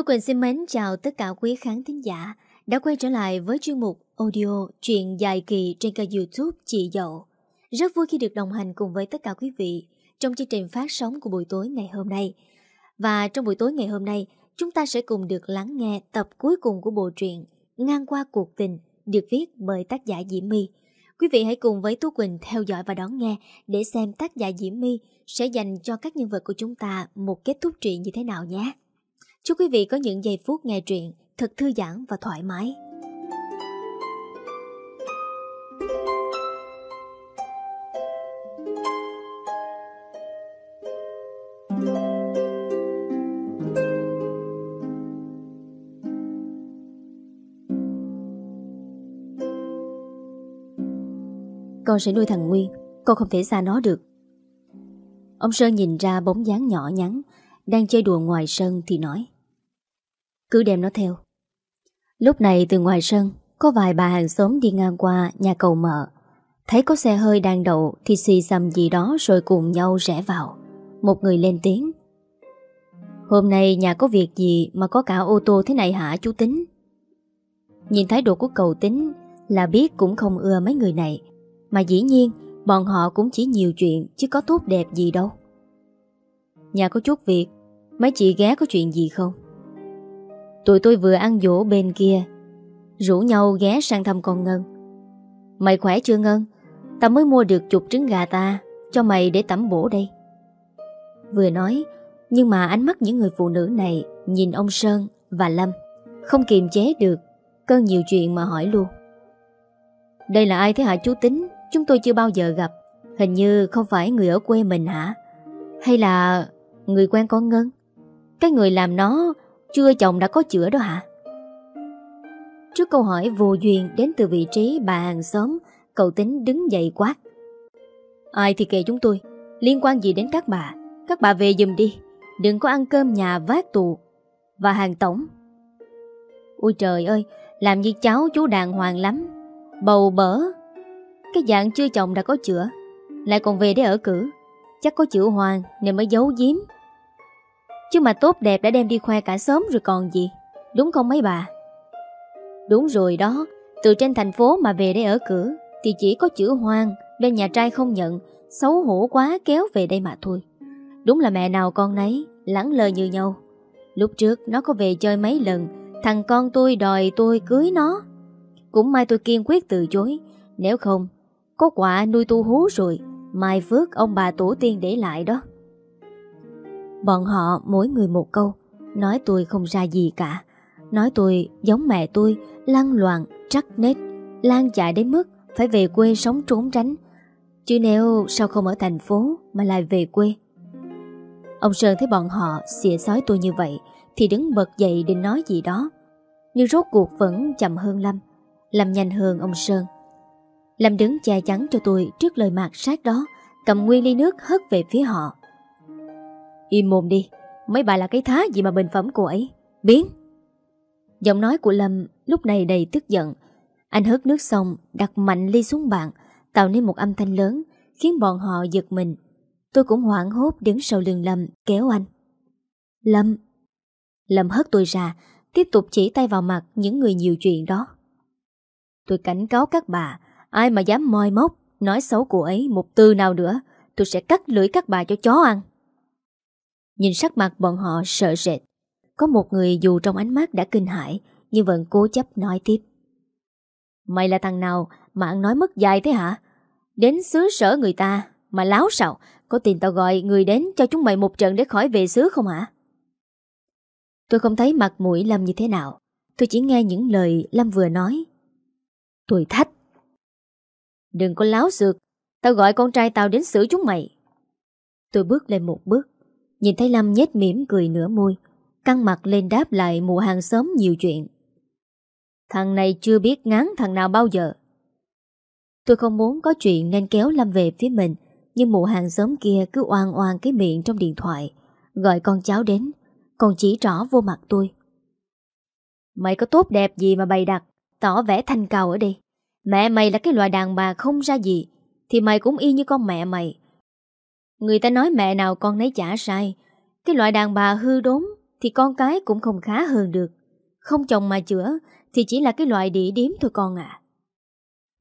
Tú Quỳnh xin mến chào tất cả quý khán thính giả đã quay trở lại với chuyên mục audio chuyện dài kỳ trên kênh youtube Chị Dậu. Rất vui khi được đồng hành cùng với tất cả quý vị trong chương trình phát sóng của buổi tối ngày hôm nay. Và trong buổi tối ngày hôm nay, chúng ta sẽ cùng được lắng nghe tập cuối cùng của bộ truyện Ngang qua cuộc tình được viết bởi tác giả Diễm My. Quý vị hãy cùng với Tú Quỳnh theo dõi và đón nghe để xem tác giả Diễm My sẽ dành cho các nhân vật của chúng ta một kết thúc truyện như thế nào nhé. Chúc quý vị có những giây phút nghe truyện thật thư giãn và thoải mái. Con sẽ nuôi thằng Nguyên Con không thể xa nó được Ông Sơn nhìn ra bóng dáng nhỏ nhắn Đang chơi đùa ngoài sân thì nói cứ đem nó theo Lúc này từ ngoài sân Có vài bà hàng xóm đi ngang qua nhà cầu mở Thấy có xe hơi đang đậu Thì xì xầm gì đó rồi cùng nhau rẽ vào Một người lên tiếng Hôm nay nhà có việc gì Mà có cả ô tô thế này hả chú Tính Nhìn thái độ của cầu Tính Là biết cũng không ưa mấy người này Mà dĩ nhiên Bọn họ cũng chỉ nhiều chuyện Chứ có tốt đẹp gì đâu Nhà có chút việc Mấy chị ghé có chuyện gì không Tụi tôi vừa ăn dỗ bên kia Rủ nhau ghé sang thăm con Ngân Mày khỏe chưa Ngân ta mới mua được chục trứng gà ta Cho mày để tắm bổ đây Vừa nói Nhưng mà ánh mắt những người phụ nữ này Nhìn ông Sơn và Lâm Không kiềm chế được Cơn nhiều chuyện mà hỏi luôn Đây là ai thế hả chú Tính Chúng tôi chưa bao giờ gặp Hình như không phải người ở quê mình hả Hay là người quen con Ngân Cái người làm nó chưa chồng đã có chữa đó hả? Trước câu hỏi vô duyên đến từ vị trí bà hàng xóm, cậu tính đứng dậy quát. Ai thì kệ chúng tôi, liên quan gì đến các bà, các bà về giùm đi, đừng có ăn cơm nhà vác tù. Và hàng tổng. Ôi trời ơi, làm như cháu chú đàng hoàng lắm, bầu bở. Cái dạng chưa chồng đã có chữa, lại còn về để ở cử, chắc có chữ hoàng nên mới giấu giếm. Chứ mà tốt đẹp đã đem đi khoe cả sớm rồi còn gì Đúng không mấy bà Đúng rồi đó Từ trên thành phố mà về đây ở cửa Thì chỉ có chữ hoang Bên nhà trai không nhận Xấu hổ quá kéo về đây mà thôi Đúng là mẹ nào con nấy Lắng lời như nhau Lúc trước nó có về chơi mấy lần Thằng con tôi đòi tôi cưới nó Cũng may tôi kiên quyết từ chối Nếu không Có quả nuôi tu hú rồi Mai phước ông bà tổ tiên để lại đó Bọn họ mỗi người một câu Nói tôi không ra gì cả Nói tôi giống mẹ tôi Lăn loạn, trắc nết Lan chạy đến mức phải về quê sống trốn tránh Chứ nếu sao không ở thành phố Mà lại về quê Ông Sơn thấy bọn họ xỉa xói tôi như vậy Thì đứng bật dậy định nói gì đó Nhưng rốt cuộc vẫn chậm hơn Lâm Lâm nhanh hơn ông Sơn Lâm đứng che chắn cho tôi trước lời mạc sát đó Cầm nguyên ly nước hất về phía họ Im mồm đi Mấy bà là cái thá gì mà bình phẩm của ấy Biến Giọng nói của Lâm lúc này đầy tức giận Anh hớt nước xong Đặt mạnh ly xuống bàn Tạo nên một âm thanh lớn Khiến bọn họ giật mình Tôi cũng hoảng hốt đứng sau lưng Lâm kéo anh Lâm Lâm hất tôi ra Tiếp tục chỉ tay vào mặt những người nhiều chuyện đó Tôi cảnh cáo các bà Ai mà dám moi móc Nói xấu cô ấy một từ nào nữa Tôi sẽ cắt lưỡi các bà cho chó ăn Nhìn sắc mặt bọn họ sợ rệt Có một người dù trong ánh mắt đã kinh hãi Nhưng vẫn cố chấp nói tiếp Mày là thằng nào mà ăn nói mất dài thế hả? Đến xứ sở người ta mà láo sao Có tiền tao gọi người đến cho chúng mày một trận để khỏi về xứ không hả? Tôi không thấy mặt mũi Lâm như thế nào Tôi chỉ nghe những lời Lâm vừa nói Tôi thách Đừng có láo xược Tao gọi con trai tao đến xử chúng mày Tôi bước lên một bước Nhìn thấy Lâm nhếch mỉm cười nửa môi Căng mặt lên đáp lại mụ hàng xóm nhiều chuyện Thằng này chưa biết ngán thằng nào bao giờ Tôi không muốn có chuyện nên kéo Lâm về phía mình Nhưng mụ hàng xóm kia cứ oan oan cái miệng trong điện thoại Gọi con cháu đến Còn chỉ rõ vô mặt tôi Mày có tốt đẹp gì mà bày đặt Tỏ vẻ thanh cao ở đây Mẹ mày là cái loại đàn bà không ra gì Thì mày cũng y như con mẹ mày Người ta nói mẹ nào con nấy chả sai Cái loại đàn bà hư đốn Thì con cái cũng không khá hơn được Không chồng mà chữa Thì chỉ là cái loại địa điếm thôi con ạ à.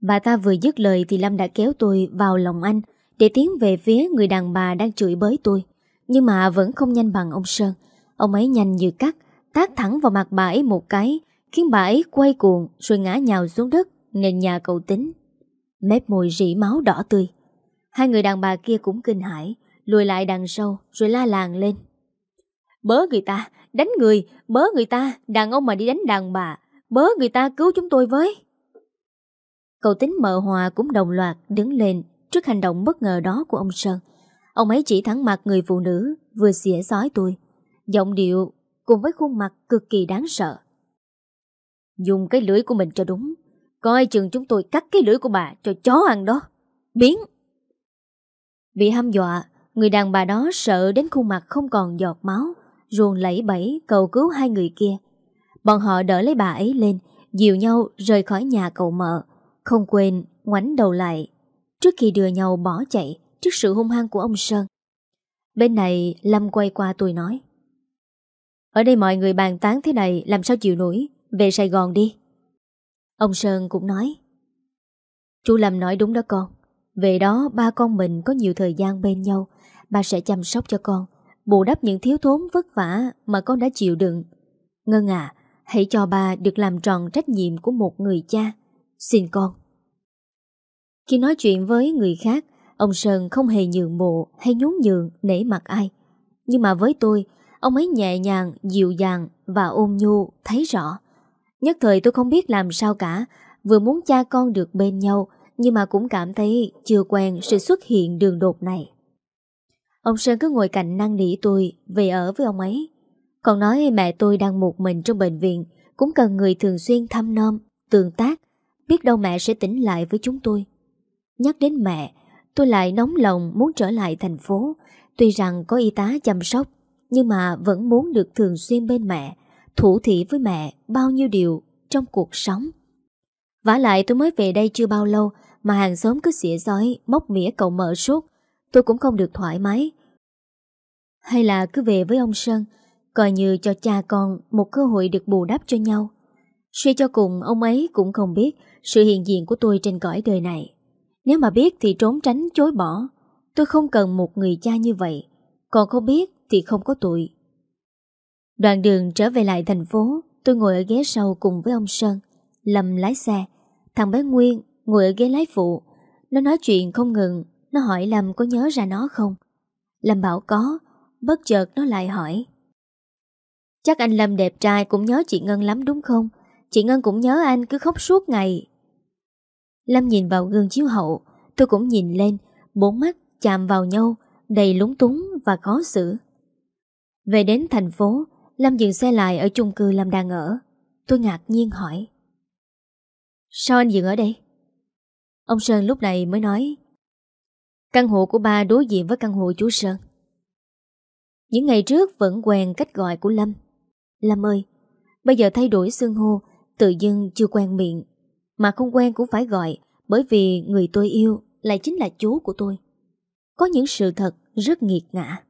Bà ta vừa dứt lời Thì Lâm đã kéo tôi vào lòng anh Để tiến về phía người đàn bà đang chửi bới tôi Nhưng mà vẫn không nhanh bằng ông Sơn Ông ấy nhanh như cắt Tát thẳng vào mặt bà ấy một cái Khiến bà ấy quay cuồng Rồi ngã nhào xuống đất Nền nhà cậu tính Mép mùi rỉ máu đỏ tươi Hai người đàn bà kia cũng kinh hãi Lùi lại đằng sau rồi la làng lên Bớ người ta Đánh người Bớ người ta Đàn ông mà đi đánh đàn bà Bớ người ta cứu chúng tôi với Cậu tính mợ hòa cũng đồng loạt đứng lên Trước hành động bất ngờ đó của ông Sơn Ông ấy chỉ thẳng mặt người phụ nữ Vừa xỉa sói tôi Giọng điệu cùng với khuôn mặt cực kỳ đáng sợ Dùng cái lưỡi của mình cho đúng Coi chừng chúng tôi cắt cái lưỡi của bà cho chó ăn đó Biến vì hăm dọa, người đàn bà đó sợ đến khuôn mặt không còn giọt máu, ruồn lẫy bẫy cầu cứu hai người kia. Bọn họ đỡ lấy bà ấy lên, dìu nhau rời khỏi nhà cậu mợ, không quên ngoảnh đầu lại trước khi đưa nhau bỏ chạy trước sự hung hăng của ông Sơn. Bên này Lâm quay qua tôi nói Ở đây mọi người bàn tán thế này làm sao chịu nổi, về Sài Gòn đi. Ông Sơn cũng nói Chú Lâm nói đúng đó con, về đó ba con mình có nhiều thời gian bên nhau Ba sẽ chăm sóc cho con Bù đắp những thiếu thốn vất vả Mà con đã chịu đựng Ngân à Hãy cho ba được làm tròn trách nhiệm của một người cha Xin con Khi nói chuyện với người khác Ông Sơn không hề nhường bộ Hay nhún nhường nể mặt ai Nhưng mà với tôi Ông ấy nhẹ nhàng, dịu dàng Và ôm nhu thấy rõ Nhất thời tôi không biết làm sao cả Vừa muốn cha con được bên nhau nhưng mà cũng cảm thấy chưa quen sự xuất hiện đường đột này. Ông Sơn cứ ngồi cạnh năn nỉ tôi về ở với ông ấy. Còn nói mẹ tôi đang một mình trong bệnh viện cũng cần người thường xuyên thăm nom, tương tác, biết đâu mẹ sẽ tỉnh lại với chúng tôi. Nhắc đến mẹ, tôi lại nóng lòng muốn trở lại thành phố, tuy rằng có y tá chăm sóc, nhưng mà vẫn muốn được thường xuyên bên mẹ, thủ thị với mẹ bao nhiêu điều trong cuộc sống. vả lại tôi mới về đây chưa bao lâu mà hàng xóm cứ xỉa giói, móc mỉa cậu mở suốt, tôi cũng không được thoải mái. Hay là cứ về với ông Sơn, coi như cho cha con một cơ hội được bù đắp cho nhau. Suy cho cùng ông ấy cũng không biết sự hiện diện của tôi trên cõi đời này. Nếu mà biết thì trốn tránh chối bỏ. Tôi không cần một người cha như vậy, còn không biết thì không có tội. Đoạn đường trở về lại thành phố, tôi ngồi ở ghế sau cùng với ông Sơn. lầm lái xe, thằng bé Nguyên ngồi ở ghế lái phụ. Nó nói chuyện không ngừng, nó hỏi Lâm có nhớ ra nó không? Lâm bảo có, bất chợt nó lại hỏi. Chắc anh Lâm đẹp trai cũng nhớ chị Ngân lắm đúng không? Chị Ngân cũng nhớ anh cứ khóc suốt ngày. Lâm nhìn vào gương chiếu hậu, tôi cũng nhìn lên, bốn mắt chạm vào nhau, đầy lúng túng và khó xử. Về đến thành phố, Lâm dừng xe lại ở chung cư Lâm đang ở. Tôi ngạc nhiên hỏi. Sao anh dừng ở đây? Ông Sơn lúc này mới nói Căn hộ của ba đối diện với căn hộ chú Sơn Những ngày trước vẫn quen cách gọi của Lâm Lâm ơi Bây giờ thay đổi xương hô Tự dưng chưa quen miệng Mà không quen cũng phải gọi Bởi vì người tôi yêu lại chính là chú của tôi Có những sự thật rất nghiệt ngã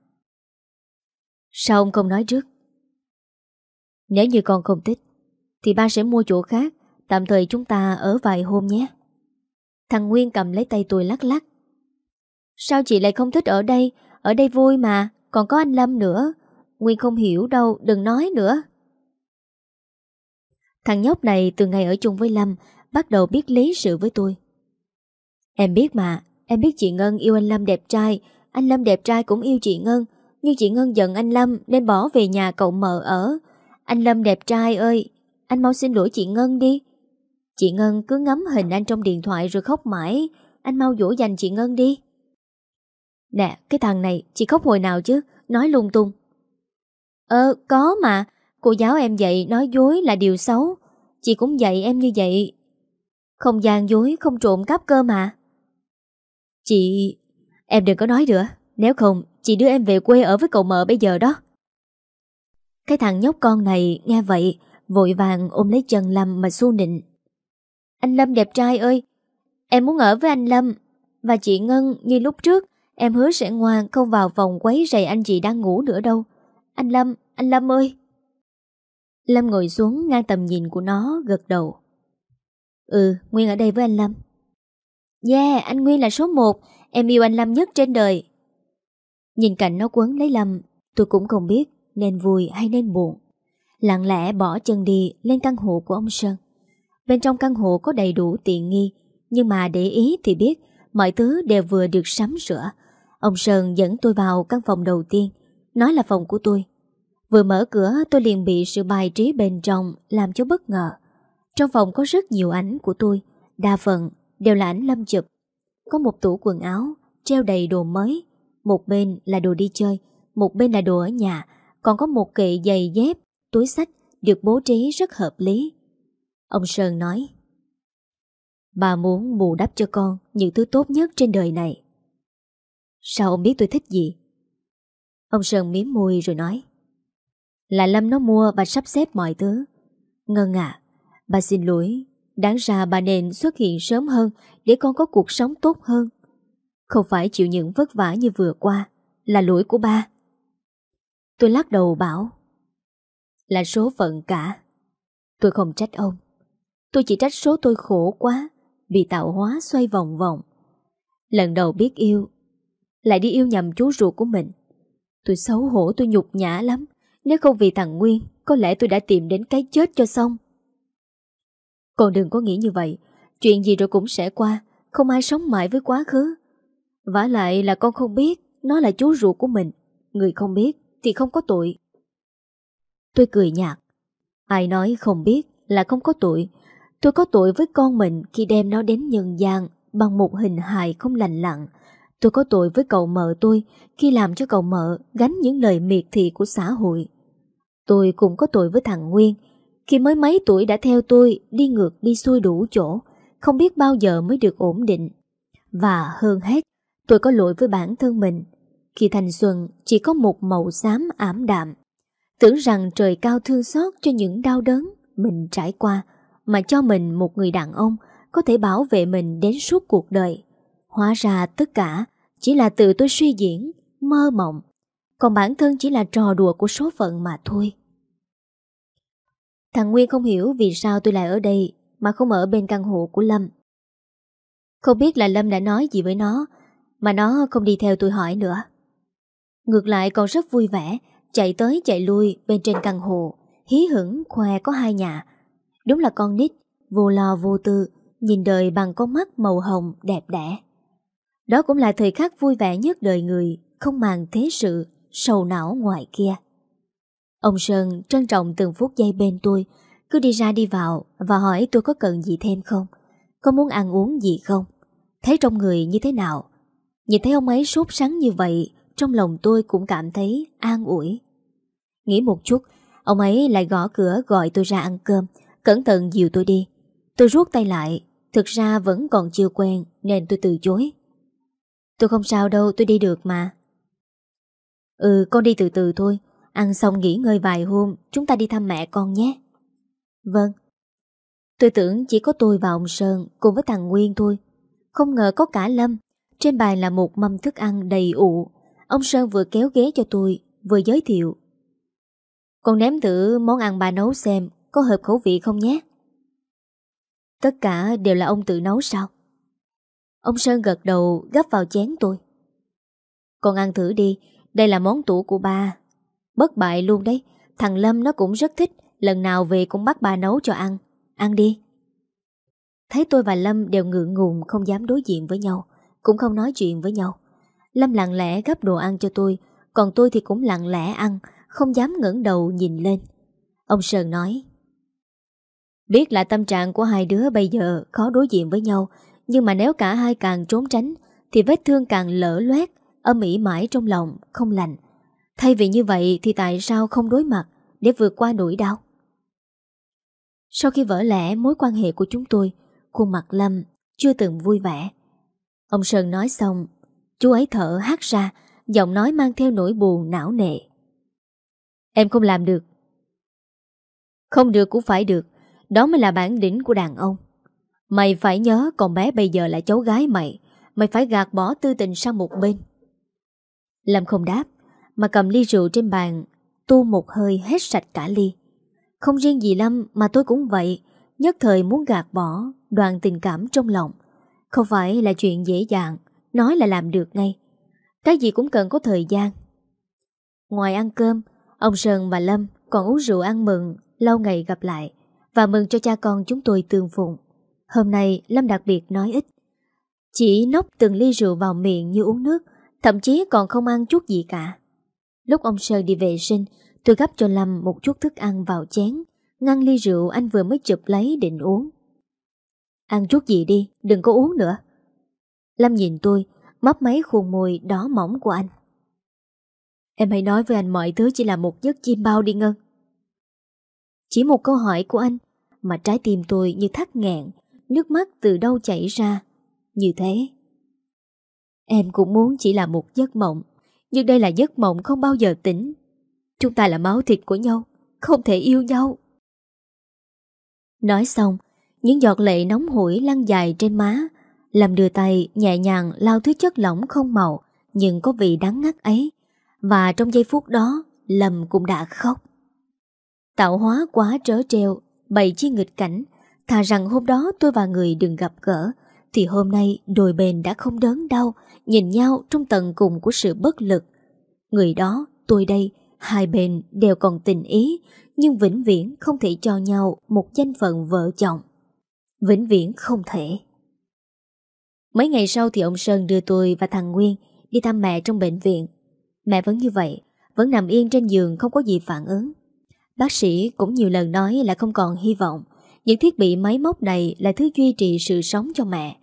Sao ông không nói trước Nếu như con không thích Thì ba sẽ mua chỗ khác Tạm thời chúng ta ở vài hôm nhé Thằng Nguyên cầm lấy tay tôi lắc lắc. Sao chị lại không thích ở đây? Ở đây vui mà, còn có anh Lâm nữa. Nguyên không hiểu đâu, đừng nói nữa. Thằng nhóc này từ ngày ở chung với Lâm bắt đầu biết lý sự với tôi. Em biết mà, em biết chị Ngân yêu anh Lâm đẹp trai, anh Lâm đẹp trai cũng yêu chị Ngân, nhưng chị Ngân giận anh Lâm nên bỏ về nhà cậu mợ ở. Anh Lâm đẹp trai ơi, anh mau xin lỗi chị Ngân đi. Chị Ngân cứ ngắm hình anh trong điện thoại rồi khóc mãi Anh mau dỗ dành chị Ngân đi Nè cái thằng này Chị khóc hồi nào chứ Nói lung tung Ờ có mà Cô giáo em dạy nói dối là điều xấu Chị cũng dạy em như vậy Không gian dối không trộm cắp cơ mà Chị Em đừng có nói nữa Nếu không chị đưa em về quê ở với cậu mợ bây giờ đó Cái thằng nhóc con này nghe vậy Vội vàng ôm lấy chân Lâm mà xu nịnh anh Lâm đẹp trai ơi, em muốn ở với anh Lâm. Và chị Ngân như lúc trước, em hứa sẽ ngoan không vào vòng quấy rầy anh chị đang ngủ nữa đâu. Anh Lâm, anh Lâm ơi. Lâm ngồi xuống ngang tầm nhìn của nó gật đầu. Ừ, Nguyên ở đây với anh Lâm. Yeah, anh Nguyên là số 1, em yêu anh Lâm nhất trên đời. Nhìn cảnh nó quấn lấy Lâm, tôi cũng không biết nên vui hay nên buồn. Lặng lẽ bỏ chân đi lên căn hộ của ông Sơn. Bên trong căn hộ có đầy đủ tiện nghi, nhưng mà để ý thì biết mọi thứ đều vừa được sắm sửa. Ông Sơn dẫn tôi vào căn phòng đầu tiên, nói là phòng của tôi. Vừa mở cửa tôi liền bị sự bài trí bên trong làm cho bất ngờ. Trong phòng có rất nhiều ảnh của tôi, đa phần đều là ảnh lâm chụp. Có một tủ quần áo, treo đầy đồ mới, một bên là đồ đi chơi, một bên là đồ ở nhà, còn có một kệ giày dép, túi sách được bố trí rất hợp lý. Ông Sơn nói Bà muốn bù đắp cho con những thứ tốt nhất trên đời này. Sao ông biết tôi thích gì? Ông Sơn miếm môi rồi nói Là Lâm nó mua và sắp xếp mọi thứ. Ngân ạ, bà xin lỗi. Đáng ra bà nên xuất hiện sớm hơn để con có cuộc sống tốt hơn. Không phải chịu những vất vả như vừa qua, là lỗi của ba. Tôi lắc đầu bảo Là số phận cả. Tôi không trách ông. Tôi chỉ trách số tôi khổ quá Vì tạo hóa xoay vòng vòng Lần đầu biết yêu Lại đi yêu nhầm chú ruột của mình Tôi xấu hổ tôi nhục nhã lắm Nếu không vì thằng Nguyên Có lẽ tôi đã tìm đến cái chết cho xong Còn đừng có nghĩ như vậy Chuyện gì rồi cũng sẽ qua Không ai sống mãi với quá khứ vả lại là con không biết Nó là chú ruột của mình Người không biết thì không có tội Tôi cười nhạt Ai nói không biết là không có tội Tôi có tội với con mình khi đem nó đến nhân gian bằng một hình hài không lành lặn. Tôi có tội với cậu mợ tôi khi làm cho cậu mợ gánh những lời miệt thị của xã hội. Tôi cũng có tội với thằng Nguyên khi mới mấy tuổi đã theo tôi đi ngược đi xuôi đủ chỗ, không biết bao giờ mới được ổn định. Và hơn hết, tôi có lỗi với bản thân mình khi thành xuân chỉ có một màu xám ảm đạm. Tưởng rằng trời cao thương xót cho những đau đớn mình trải qua mà cho mình một người đàn ông có thể bảo vệ mình đến suốt cuộc đời. Hóa ra tất cả chỉ là từ tôi suy diễn, mơ mộng, còn bản thân chỉ là trò đùa của số phận mà thôi. Thằng Nguyên không hiểu vì sao tôi lại ở đây mà không ở bên căn hộ của Lâm. Không biết là Lâm đã nói gì với nó mà nó không đi theo tôi hỏi nữa. Ngược lại còn rất vui vẻ, chạy tới chạy lui bên trên căn hộ, hí hửng khoe có hai nhà, Đúng là con nít, vô lo vô tư, nhìn đời bằng con mắt màu hồng đẹp đẽ. Đó cũng là thời khắc vui vẻ nhất đời người, không màng thế sự, sầu não ngoài kia. Ông Sơn trân trọng từng phút giây bên tôi, cứ đi ra đi vào và hỏi tôi có cần gì thêm không, có muốn ăn uống gì không, thấy trong người như thế nào. Nhìn thấy ông ấy sốt sắng như vậy, trong lòng tôi cũng cảm thấy an ủi. Nghĩ một chút, ông ấy lại gõ cửa gọi tôi ra ăn cơm, Cẩn thận dìu tôi đi Tôi rút tay lại Thực ra vẫn còn chưa quen Nên tôi từ chối Tôi không sao đâu tôi đi được mà Ừ con đi từ từ thôi Ăn xong nghỉ ngơi vài hôm Chúng ta đi thăm mẹ con nhé Vâng Tôi tưởng chỉ có tôi và ông Sơn Cùng với thằng Nguyên thôi Không ngờ có cả Lâm Trên bàn là một mâm thức ăn đầy ụ Ông Sơn vừa kéo ghế cho tôi Vừa giới thiệu Con ném thử món ăn bà nấu xem có hợp khẩu vị không nhé Tất cả đều là ông tự nấu sao Ông Sơn gật đầu gấp vào chén tôi Con ăn thử đi Đây là món tủ của ba Bất bại luôn đấy Thằng Lâm nó cũng rất thích Lần nào về cũng bắt bà nấu cho ăn Ăn đi Thấy tôi và Lâm đều ngượng ngùng không dám đối diện với nhau Cũng không nói chuyện với nhau Lâm lặng lẽ gấp đồ ăn cho tôi Còn tôi thì cũng lặng lẽ ăn Không dám ngẩng đầu nhìn lên Ông Sơn nói Biết là tâm trạng của hai đứa bây giờ khó đối diện với nhau, nhưng mà nếu cả hai càng trốn tránh, thì vết thương càng lỡ loét, âm ỉ mãi trong lòng, không lành. Thay vì như vậy thì tại sao không đối mặt để vượt qua nỗi đau? Sau khi vỡ lẽ mối quan hệ của chúng tôi, khuôn mặt Lâm chưa từng vui vẻ. Ông Sơn nói xong, chú ấy thở hát ra, giọng nói mang theo nỗi buồn não nệ. Em không làm được. Không được cũng phải được, đó mới là bản đỉnh của đàn ông Mày phải nhớ con bé bây giờ là cháu gái mày Mày phải gạt bỏ tư tình sang một bên Lâm không đáp Mà cầm ly rượu trên bàn Tu một hơi hết sạch cả ly Không riêng gì Lâm mà tôi cũng vậy Nhất thời muốn gạt bỏ Đoàn tình cảm trong lòng Không phải là chuyện dễ dàng Nói là làm được ngay Cái gì cũng cần có thời gian Ngoài ăn cơm Ông Sơn và Lâm còn uống rượu ăn mừng Lâu ngày gặp lại và mừng cho cha con chúng tôi tương phụng. Hôm nay Lâm đặc biệt nói ít. Chỉ nốc từng ly rượu vào miệng như uống nước, thậm chí còn không ăn chút gì cả. Lúc ông Sơn đi vệ sinh, tôi gấp cho Lâm một chút thức ăn vào chén, ngăn ly rượu anh vừa mới chụp lấy định uống. Ăn chút gì đi, đừng có uống nữa. Lâm nhìn tôi, mấp mấy khuôn môi đỏ mỏng của anh. Em hãy nói với anh mọi thứ chỉ là một giấc chim bao đi Ngân. Chỉ một câu hỏi của anh mà trái tim tôi như thắt nghẹn, nước mắt từ đâu chảy ra. Như thế. Em cũng muốn chỉ là một giấc mộng, nhưng đây là giấc mộng không bao giờ tỉnh. Chúng ta là máu thịt của nhau, không thể yêu nhau. Nói xong, những giọt lệ nóng hổi lăn dài trên má, làm đưa tay nhẹ nhàng lao thứ chất lỏng không màu nhưng có vị đắng ngắt ấy. Và trong giây phút đó, Lâm cũng đã khóc. Tạo hóa quá trớ treo, bày chi nghịch cảnh, thà rằng hôm đó tôi và người đừng gặp gỡ, thì hôm nay đồi bền đã không đớn đau, nhìn nhau trong tầng cùng của sự bất lực. Người đó, tôi đây, hai bên đều còn tình ý, nhưng vĩnh viễn không thể cho nhau một danh phận vợ chồng. Vĩnh viễn không thể. Mấy ngày sau thì ông Sơn đưa tôi và thằng Nguyên đi thăm mẹ trong bệnh viện. Mẹ vẫn như vậy, vẫn nằm yên trên giường không có gì phản ứng. Bác sĩ cũng nhiều lần nói là không còn hy vọng Những thiết bị máy móc này là thứ duy trì sự sống cho mẹ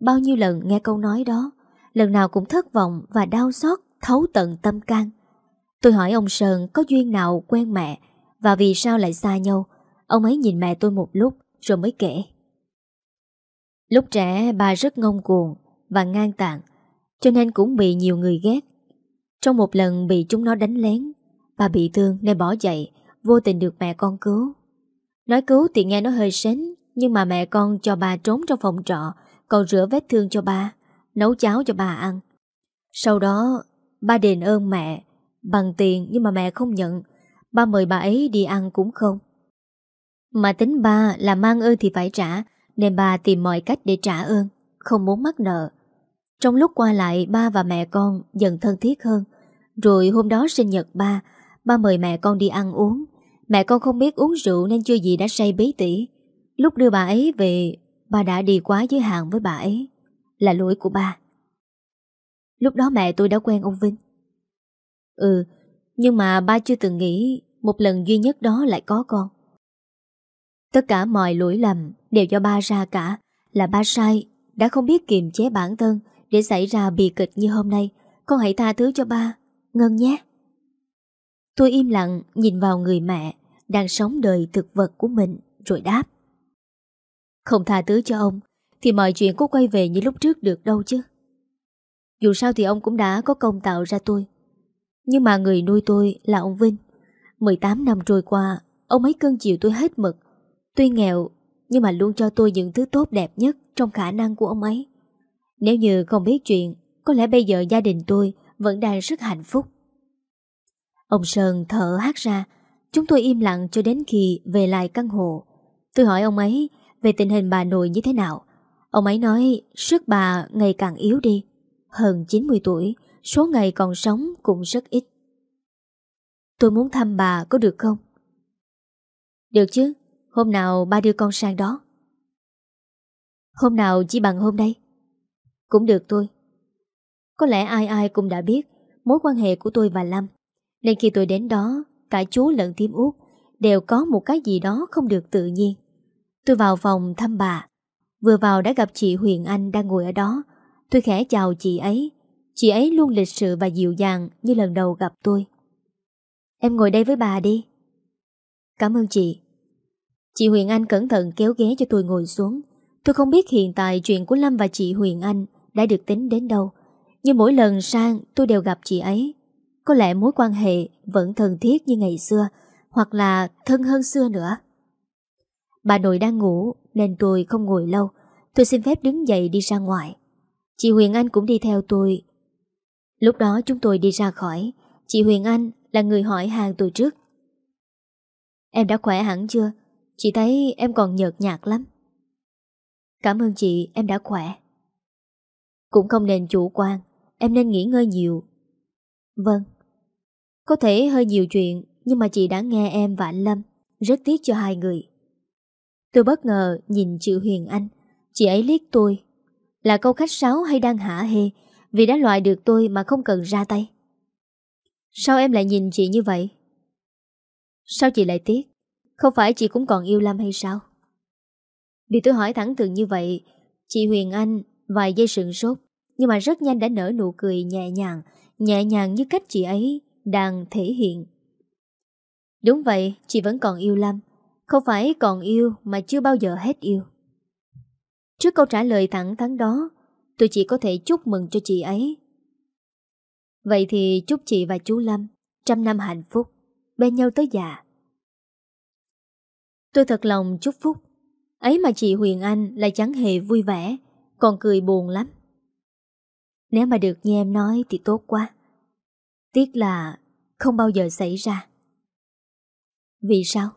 Bao nhiêu lần nghe câu nói đó Lần nào cũng thất vọng và đau xót thấu tận tâm can Tôi hỏi ông Sơn có duyên nào quen mẹ Và vì sao lại xa nhau Ông ấy nhìn mẹ tôi một lúc rồi mới kể Lúc trẻ bà rất ngông cuồng và ngang tàn Cho nên cũng bị nhiều người ghét Trong một lần bị chúng nó đánh lén Bà bị thương nên bỏ dậy vô tình được mẹ con cứu. Nói cứu thì nghe nó hơi sến, nhưng mà mẹ con cho bà trốn trong phòng trọ, còn rửa vết thương cho bà, nấu cháo cho bà ăn. Sau đó, ba đền ơn mẹ, bằng tiền nhưng mà mẹ không nhận, ba mời bà ấy đi ăn cũng không. Mà tính ba là mang ơn thì phải trả, nên bà tìm mọi cách để trả ơn, không muốn mắc nợ. Trong lúc qua lại, ba và mẹ con dần thân thiết hơn. Rồi hôm đó sinh nhật ba, Ba mời mẹ con đi ăn uống Mẹ con không biết uống rượu nên chưa gì đã say bí tỉ Lúc đưa bà ấy về Ba đã đi quá giới hạn với bà ấy Là lỗi của ba Lúc đó mẹ tôi đã quen ông Vinh Ừ Nhưng mà ba chưa từng nghĩ Một lần duy nhất đó lại có con Tất cả mọi lỗi lầm Đều do ba ra cả Là ba sai Đã không biết kiềm chế bản thân Để xảy ra bi kịch như hôm nay Con hãy tha thứ cho ba Ngân nhé Tôi im lặng nhìn vào người mẹ đang sống đời thực vật của mình rồi đáp. Không tha thứ cho ông thì mọi chuyện có quay về như lúc trước được đâu chứ. Dù sao thì ông cũng đã có công tạo ra tôi. Nhưng mà người nuôi tôi là ông Vinh. 18 năm trôi qua, ông ấy cưng chiều tôi hết mực. Tuy nghèo, nhưng mà luôn cho tôi những thứ tốt đẹp nhất trong khả năng của ông ấy. Nếu như không biết chuyện, có lẽ bây giờ gia đình tôi vẫn đang rất hạnh phúc. Ông Sơn thở hát ra Chúng tôi im lặng cho đến khi về lại căn hộ Tôi hỏi ông ấy Về tình hình bà nội như thế nào Ông ấy nói sức bà ngày càng yếu đi Hơn 90 tuổi Số ngày còn sống cũng rất ít Tôi muốn thăm bà có được không? Được chứ Hôm nào ba đưa con sang đó Hôm nào chỉ bằng hôm đây Cũng được tôi Có lẽ ai ai cũng đã biết Mối quan hệ của tôi và Lâm nên khi tôi đến đó Cả chú lẫn tiêm út Đều có một cái gì đó không được tự nhiên Tôi vào phòng thăm bà Vừa vào đã gặp chị Huyền Anh đang ngồi ở đó Tôi khẽ chào chị ấy Chị ấy luôn lịch sự và dịu dàng Như lần đầu gặp tôi Em ngồi đây với bà đi Cảm ơn chị Chị Huyền Anh cẩn thận kéo ghế cho tôi ngồi xuống Tôi không biết hiện tại chuyện của Lâm và chị Huyền Anh Đã được tính đến đâu Nhưng mỗi lần sang tôi đều gặp chị ấy có lẽ mối quan hệ vẫn thân thiết như ngày xưa, hoặc là thân hơn xưa nữa. Bà nội đang ngủ nên tôi không ngồi lâu, tôi xin phép đứng dậy đi ra ngoài. Chị Huyền Anh cũng đi theo tôi. Lúc đó chúng tôi đi ra khỏi, chị Huyền Anh là người hỏi hàng tôi trước. Em đã khỏe hẳn chưa? Chị thấy em còn nhợt nhạt lắm. Cảm ơn chị, em đã khỏe. Cũng không nên chủ quan, em nên nghỉ ngơi nhiều. Vâng, có thể hơi nhiều chuyện, nhưng mà chị đã nghe em và anh Lâm. Rất tiếc cho hai người. Tôi bất ngờ nhìn chị Huyền Anh. Chị ấy liếc tôi. Là câu khách sáo hay đang hả hê vì đã loại được tôi mà không cần ra tay. Sao em lại nhìn chị như vậy? Sao chị lại tiếc? Không phải chị cũng còn yêu Lâm hay sao? vì tôi hỏi thẳng thường như vậy, chị Huyền Anh vài giây sừng sốt, nhưng mà rất nhanh đã nở nụ cười nhẹ nhàng, nhẹ nhàng như cách chị ấy đang thể hiện. Đúng vậy, chị vẫn còn yêu Lâm. Không phải còn yêu mà chưa bao giờ hết yêu. Trước câu trả lời thẳng thắn đó, tôi chỉ có thể chúc mừng cho chị ấy. Vậy thì chúc chị và chú Lâm trăm năm hạnh phúc, bên nhau tới già. Tôi thật lòng chúc phúc. Ấy mà chị Huyền Anh lại chẳng hề vui vẻ, còn cười buồn lắm. Nếu mà được nghe em nói thì tốt quá. Tiếc là không bao giờ xảy ra. Vì sao?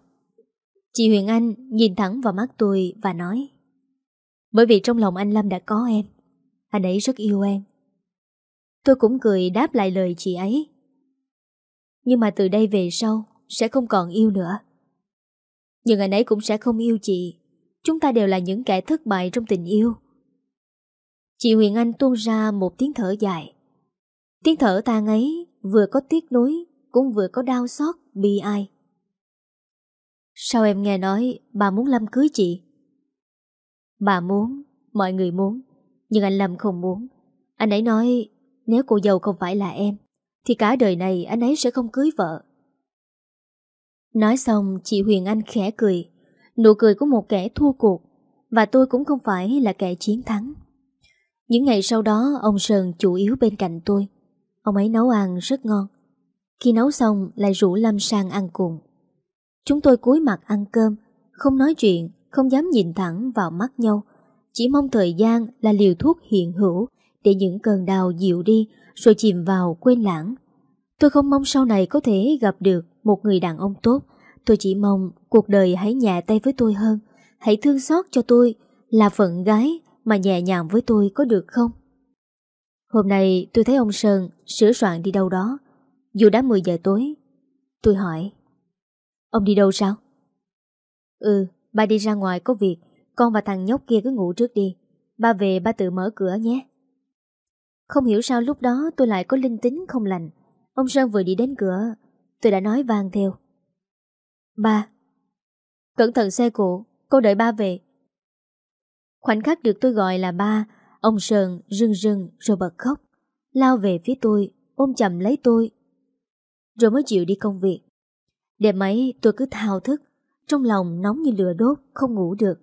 Chị Huyền Anh nhìn thẳng vào mắt tôi và nói Bởi vì trong lòng anh Lâm đã có em Anh ấy rất yêu em Tôi cũng cười đáp lại lời chị ấy Nhưng mà từ đây về sau Sẽ không còn yêu nữa Nhưng anh ấy cũng sẽ không yêu chị Chúng ta đều là những kẻ thất bại trong tình yêu Chị Huyền Anh tuôn ra một tiếng thở dài Tiếng thở tàn ấy vừa có tiếc nuối, cũng vừa có đau xót, bi ai. Sao em nghe nói bà muốn Lâm cưới chị? Bà muốn, mọi người muốn, nhưng anh Lâm không muốn. Anh ấy nói nếu cô dâu không phải là em, thì cả đời này anh ấy sẽ không cưới vợ. Nói xong, chị Huyền Anh khẽ cười, nụ cười của một kẻ thua cuộc, và tôi cũng không phải là kẻ chiến thắng. Những ngày sau đó, ông Sơn chủ yếu bên cạnh tôi. Ông ấy nấu ăn rất ngon Khi nấu xong lại rủ Lâm sang ăn cùng Chúng tôi cúi mặt ăn cơm Không nói chuyện Không dám nhìn thẳng vào mắt nhau Chỉ mong thời gian là liều thuốc hiện hữu Để những cơn đau dịu đi Rồi chìm vào quên lãng Tôi không mong sau này có thể gặp được Một người đàn ông tốt Tôi chỉ mong cuộc đời hãy nhẹ tay với tôi hơn Hãy thương xót cho tôi Là phận gái mà nhẹ nhàng với tôi có được không? Hôm nay tôi thấy ông Sơn sửa soạn đi đâu đó Dù đã 10 giờ tối Tôi hỏi Ông đi đâu sao? Ừ, ba đi ra ngoài có việc Con và thằng nhóc kia cứ ngủ trước đi Ba về ba tự mở cửa nhé Không hiểu sao lúc đó tôi lại có linh tính không lành Ông Sơn vừa đi đến cửa Tôi đã nói vang theo Ba Cẩn thận xe cộ, cô đợi ba về Khoảnh khắc được tôi gọi là ba Ông Sơn rưng rưng rồi bật khóc, lao về phía tôi, ôm chầm lấy tôi. Rồi mới chịu đi công việc. Đêm ấy tôi cứ thao thức, trong lòng nóng như lửa đốt, không ngủ được.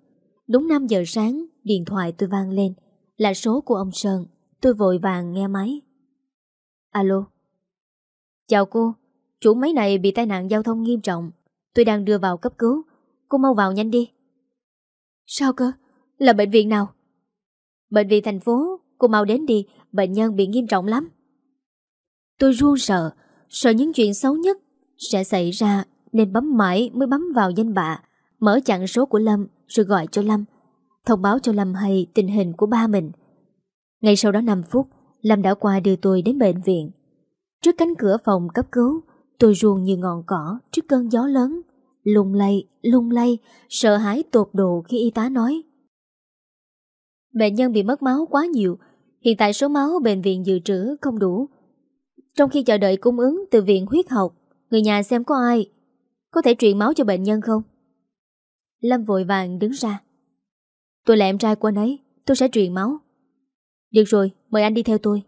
Đúng 5 giờ sáng, điện thoại tôi vang lên, là số của ông Sơn. Tôi vội vàng nghe máy. Alo. Chào cô, chủ máy này bị tai nạn giao thông nghiêm trọng. Tôi đang đưa vào cấp cứu. Cô mau vào nhanh đi. Sao cơ? Là bệnh viện nào? Bệnh viện thành phố, cô mau đến đi, bệnh nhân bị nghiêm trọng lắm. Tôi run sợ, sợ những chuyện xấu nhất sẽ xảy ra nên bấm mãi mới bấm vào danh bạ, mở chặn số của Lâm rồi gọi cho Lâm, thông báo cho Lâm hay tình hình của ba mình. Ngay sau đó 5 phút, Lâm đã qua đưa tôi đến bệnh viện. Trước cánh cửa phòng cấp cứu, tôi ruồn như ngọn cỏ trước cơn gió lớn, lung lay, lung lay, sợ hãi tột độ khi y tá nói. Bệnh nhân bị mất máu quá nhiều, hiện tại số máu bệnh viện dự trữ không đủ. Trong khi chờ đợi cung ứng từ viện huyết học, người nhà xem có ai có thể truyền máu cho bệnh nhân không? Lâm vội vàng đứng ra. Tôi là em trai của anh ấy, tôi sẽ truyền máu. Được rồi, mời anh đi theo tôi.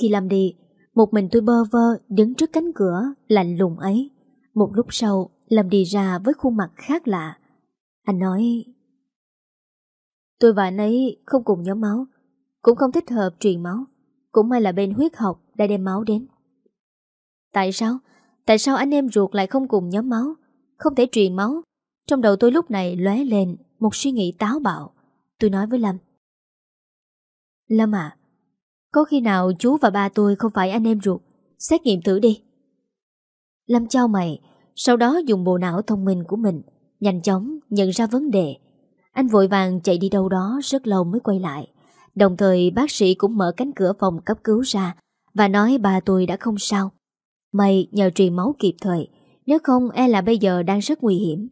Khi Lâm đi, một mình tôi bơ vơ đứng trước cánh cửa lạnh lùng ấy. Một lúc sau, Lâm đi ra với khuôn mặt khác lạ. Anh nói Tôi và anh ấy không cùng nhóm máu Cũng không thích hợp truyền máu Cũng may là bên huyết học đã đem máu đến Tại sao? Tại sao anh em ruột lại không cùng nhóm máu Không thể truyền máu Trong đầu tôi lúc này lóe lên Một suy nghĩ táo bạo Tôi nói với Lâm Lâm à Có khi nào chú và ba tôi không phải anh em ruột Xét nghiệm thử đi Lâm trao mày Sau đó dùng bộ não thông minh của mình Nhanh chóng nhận ra vấn đề anh vội vàng chạy đi đâu đó rất lâu mới quay lại. Đồng thời bác sĩ cũng mở cánh cửa phòng cấp cứu ra và nói bà tôi đã không sao. May nhờ truyền máu kịp thời, nếu không e là bây giờ đang rất nguy hiểm.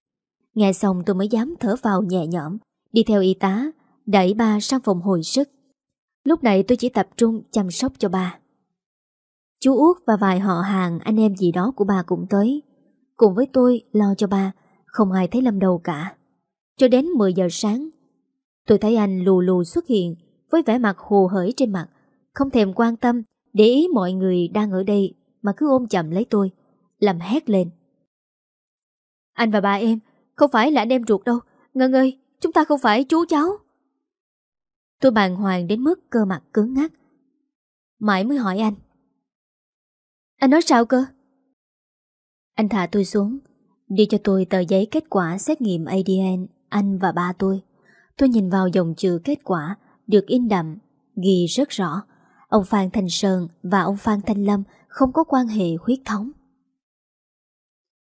Nghe xong tôi mới dám thở vào nhẹ nhõm, đi theo y tá, đẩy ba sang phòng hồi sức. Lúc này tôi chỉ tập trung chăm sóc cho ba. Chú Út và vài họ hàng anh em gì đó của bà cũng tới. Cùng với tôi lo cho ba, không ai thấy lâm đầu cả. Cho đến 10 giờ sáng, tôi thấy anh lù lù xuất hiện với vẻ mặt hồ hởi trên mặt, không thèm quan tâm, để ý mọi người đang ở đây mà cứ ôm chậm lấy tôi, làm hét lên. Anh và ba em, không phải là anh em ruột đâu, Ngân ơi, chúng ta không phải chú cháu. Tôi bàng hoàng đến mức cơ mặt cứng ngắc. Mãi mới hỏi anh. Anh nói sao cơ? Anh thả tôi xuống, đi cho tôi tờ giấy kết quả xét nghiệm ADN anh và ba tôi. Tôi nhìn vào dòng chữ kết quả được in đậm, ghi rất rõ. Ông Phan Thành Sơn và ông Phan Thanh Lâm không có quan hệ huyết thống.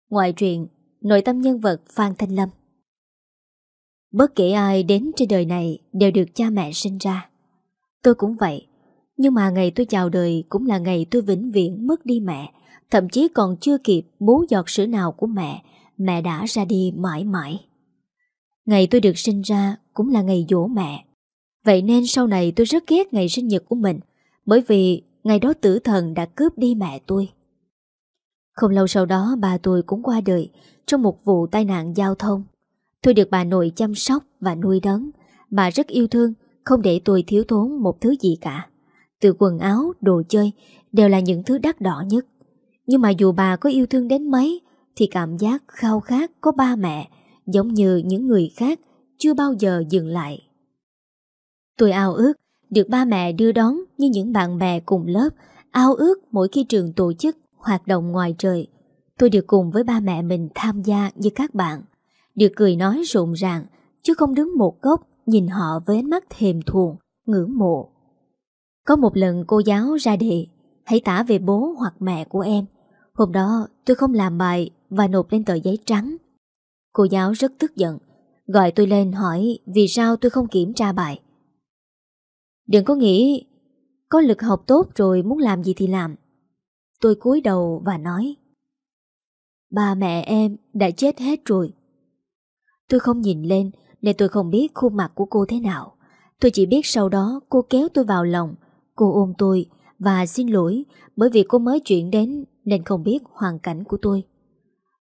Ngoại truyện, nội tâm nhân vật Phan Thanh Lâm Bất kể ai đến trên đời này đều được cha mẹ sinh ra. Tôi cũng vậy. Nhưng mà ngày tôi chào đời cũng là ngày tôi vĩnh viễn mất đi mẹ. Thậm chí còn chưa kịp bú giọt sữa nào của mẹ, mẹ đã ra đi mãi mãi. Ngày tôi được sinh ra cũng là ngày dỗ mẹ. Vậy nên sau này tôi rất ghét ngày sinh nhật của mình bởi vì ngày đó tử thần đã cướp đi mẹ tôi. Không lâu sau đó bà tôi cũng qua đời trong một vụ tai nạn giao thông. Tôi được bà nội chăm sóc và nuôi đấng. Bà rất yêu thương, không để tôi thiếu thốn một thứ gì cả. Từ quần áo, đồ chơi đều là những thứ đắt đỏ nhất. Nhưng mà dù bà có yêu thương đến mấy thì cảm giác khao khát có ba mẹ giống như những người khác chưa bao giờ dừng lại. Tôi ao ước được ba mẹ đưa đón như những bạn bè cùng lớp, ao ước mỗi khi trường tổ chức hoạt động ngoài trời, tôi được cùng với ba mẹ mình tham gia như các bạn, được cười nói rộn ràng, chứ không đứng một góc nhìn họ với ánh mắt thèm thuồng, ngưỡng mộ. Có một lần cô giáo ra đề, hãy tả về bố hoặc mẹ của em. Hôm đó tôi không làm bài và nộp lên tờ giấy trắng Cô giáo rất tức giận, gọi tôi lên hỏi vì sao tôi không kiểm tra bài. Đừng có nghĩ có lực học tốt rồi muốn làm gì thì làm. Tôi cúi đầu và nói. Ba mẹ em đã chết hết rồi. Tôi không nhìn lên nên tôi không biết khuôn mặt của cô thế nào. Tôi chỉ biết sau đó cô kéo tôi vào lòng, cô ôm tôi và xin lỗi bởi vì cô mới chuyển đến nên không biết hoàn cảnh của tôi.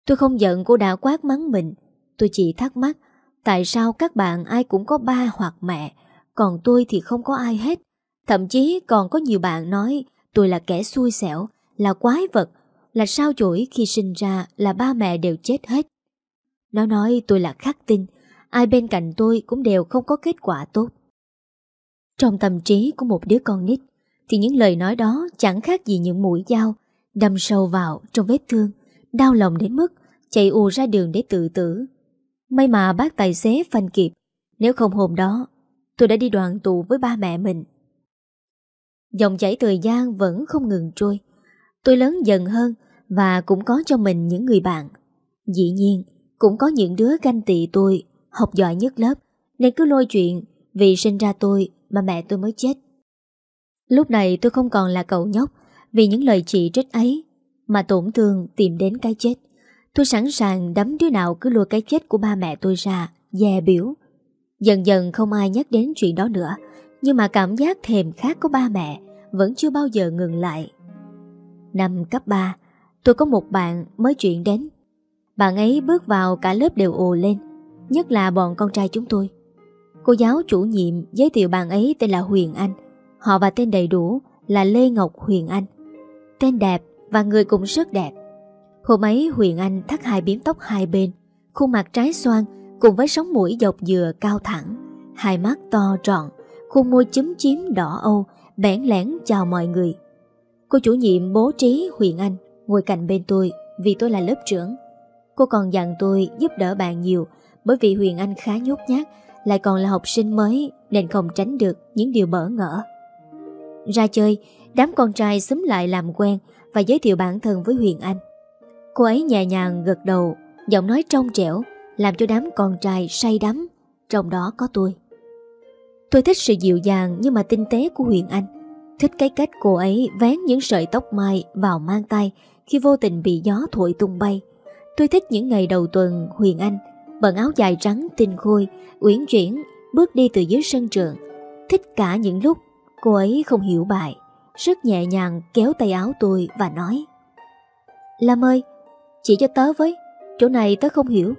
Tôi không giận cô đã quát mắng mình Tôi chỉ thắc mắc Tại sao các bạn ai cũng có ba hoặc mẹ Còn tôi thì không có ai hết Thậm chí còn có nhiều bạn nói Tôi là kẻ xui xẻo Là quái vật Là sao chổi khi sinh ra là ba mẹ đều chết hết Nó nói tôi là khắc tinh Ai bên cạnh tôi cũng đều không có kết quả tốt Trong tâm trí của một đứa con nít Thì những lời nói đó chẳng khác gì những mũi dao Đâm sâu vào trong vết thương Đau lòng đến mức chạy ù ra đường để tự tử. May mà bác tài xế phanh kịp, nếu không hôm đó, tôi đã đi đoàn tù với ba mẹ mình. Dòng chảy thời gian vẫn không ngừng trôi. Tôi lớn dần hơn và cũng có cho mình những người bạn. Dĩ nhiên, cũng có những đứa ganh tị tôi, học giỏi nhất lớp, nên cứ lôi chuyện vì sinh ra tôi mà mẹ tôi mới chết. Lúc này tôi không còn là cậu nhóc vì những lời chỉ trích ấy mà tổn thương tìm đến cái chết. Tôi sẵn sàng đấm đứa nào cứ lùa cái chết của ba mẹ tôi ra, dè biểu. Dần dần không ai nhắc đến chuyện đó nữa, nhưng mà cảm giác thèm khát của ba mẹ vẫn chưa bao giờ ngừng lại. Năm cấp 3, tôi có một bạn mới chuyện đến. Bạn ấy bước vào cả lớp đều ồ lên, nhất là bọn con trai chúng tôi. Cô giáo chủ nhiệm giới thiệu bạn ấy tên là Huyền Anh, họ và tên đầy đủ là Lê Ngọc Huyền Anh. Tên đẹp và người cũng rất đẹp. Hôm ấy Huyền Anh thắt hai biếm tóc hai bên, khuôn mặt trái xoan cùng với sóng mũi dọc dừa cao thẳng, hai mắt to tròn, khuôn môi chấm chím đỏ âu, bẽn lẽn chào mọi người. Cô chủ nhiệm bố trí Huyền Anh ngồi cạnh bên tôi vì tôi là lớp trưởng. Cô còn dặn tôi giúp đỡ bạn nhiều bởi vì Huyền Anh khá nhút nhát, lại còn là học sinh mới nên không tránh được những điều bỡ ngỡ. Ra chơi, đám con trai xúm lại làm quen và giới thiệu bản thân với Huyền Anh. Cô ấy nhẹ nhàng gật đầu, giọng nói trong trẻo, làm cho đám con trai say đắm, trong đó có tôi. Tôi thích sự dịu dàng nhưng mà tinh tế của Huyền Anh. Thích cái cách cô ấy vén những sợi tóc mai vào mang tay khi vô tình bị gió thổi tung bay. Tôi thích những ngày đầu tuần Huyền Anh bận áo dài trắng tinh khôi, uyển chuyển bước đi từ dưới sân trường. Thích cả những lúc Cô ấy không hiểu bài, rất nhẹ nhàng kéo tay áo tôi và nói Lam ơi, chỉ cho tớ với, chỗ này tớ không hiểu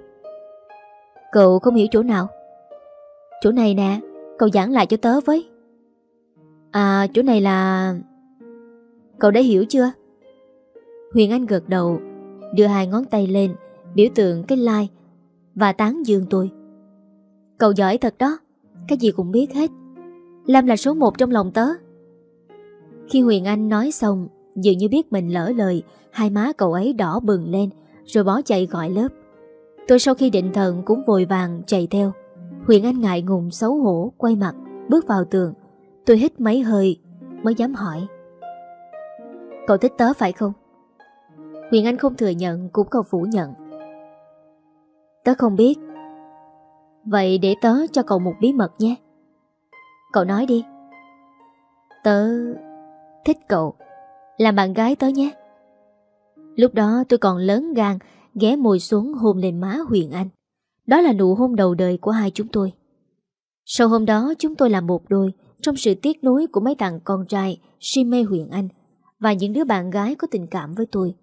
Cậu không hiểu chỗ nào? Chỗ này nè, cậu giảng lại cho tớ với À, chỗ này là... Cậu đã hiểu chưa? Huyền Anh gật đầu, đưa hai ngón tay lên, biểu tượng cái like và tán dương tôi. Cậu giỏi thật đó, cái gì cũng biết hết. Lam là số một trong lòng tớ Khi Huyền Anh nói xong Dường như biết mình lỡ lời Hai má cậu ấy đỏ bừng lên Rồi bó chạy gọi lớp Tôi sau khi định thần cũng vội vàng chạy theo Huyền Anh ngại ngùng xấu hổ Quay mặt bước vào tường Tôi hít mấy hơi mới dám hỏi Cậu thích tớ phải không? Huyền Anh không thừa nhận cũng không phủ nhận Tớ không biết Vậy để tớ cho cậu một bí mật nhé Cậu nói đi Tớ thích cậu Làm bạn gái tớ nhé Lúc đó tôi còn lớn gan Ghé môi xuống hôn lên má Huyền Anh Đó là nụ hôn đầu đời của hai chúng tôi Sau hôm đó chúng tôi là một đôi Trong sự tiếc nuối của mấy thằng con trai Si mê Huyền Anh Và những đứa bạn gái có tình cảm với tôi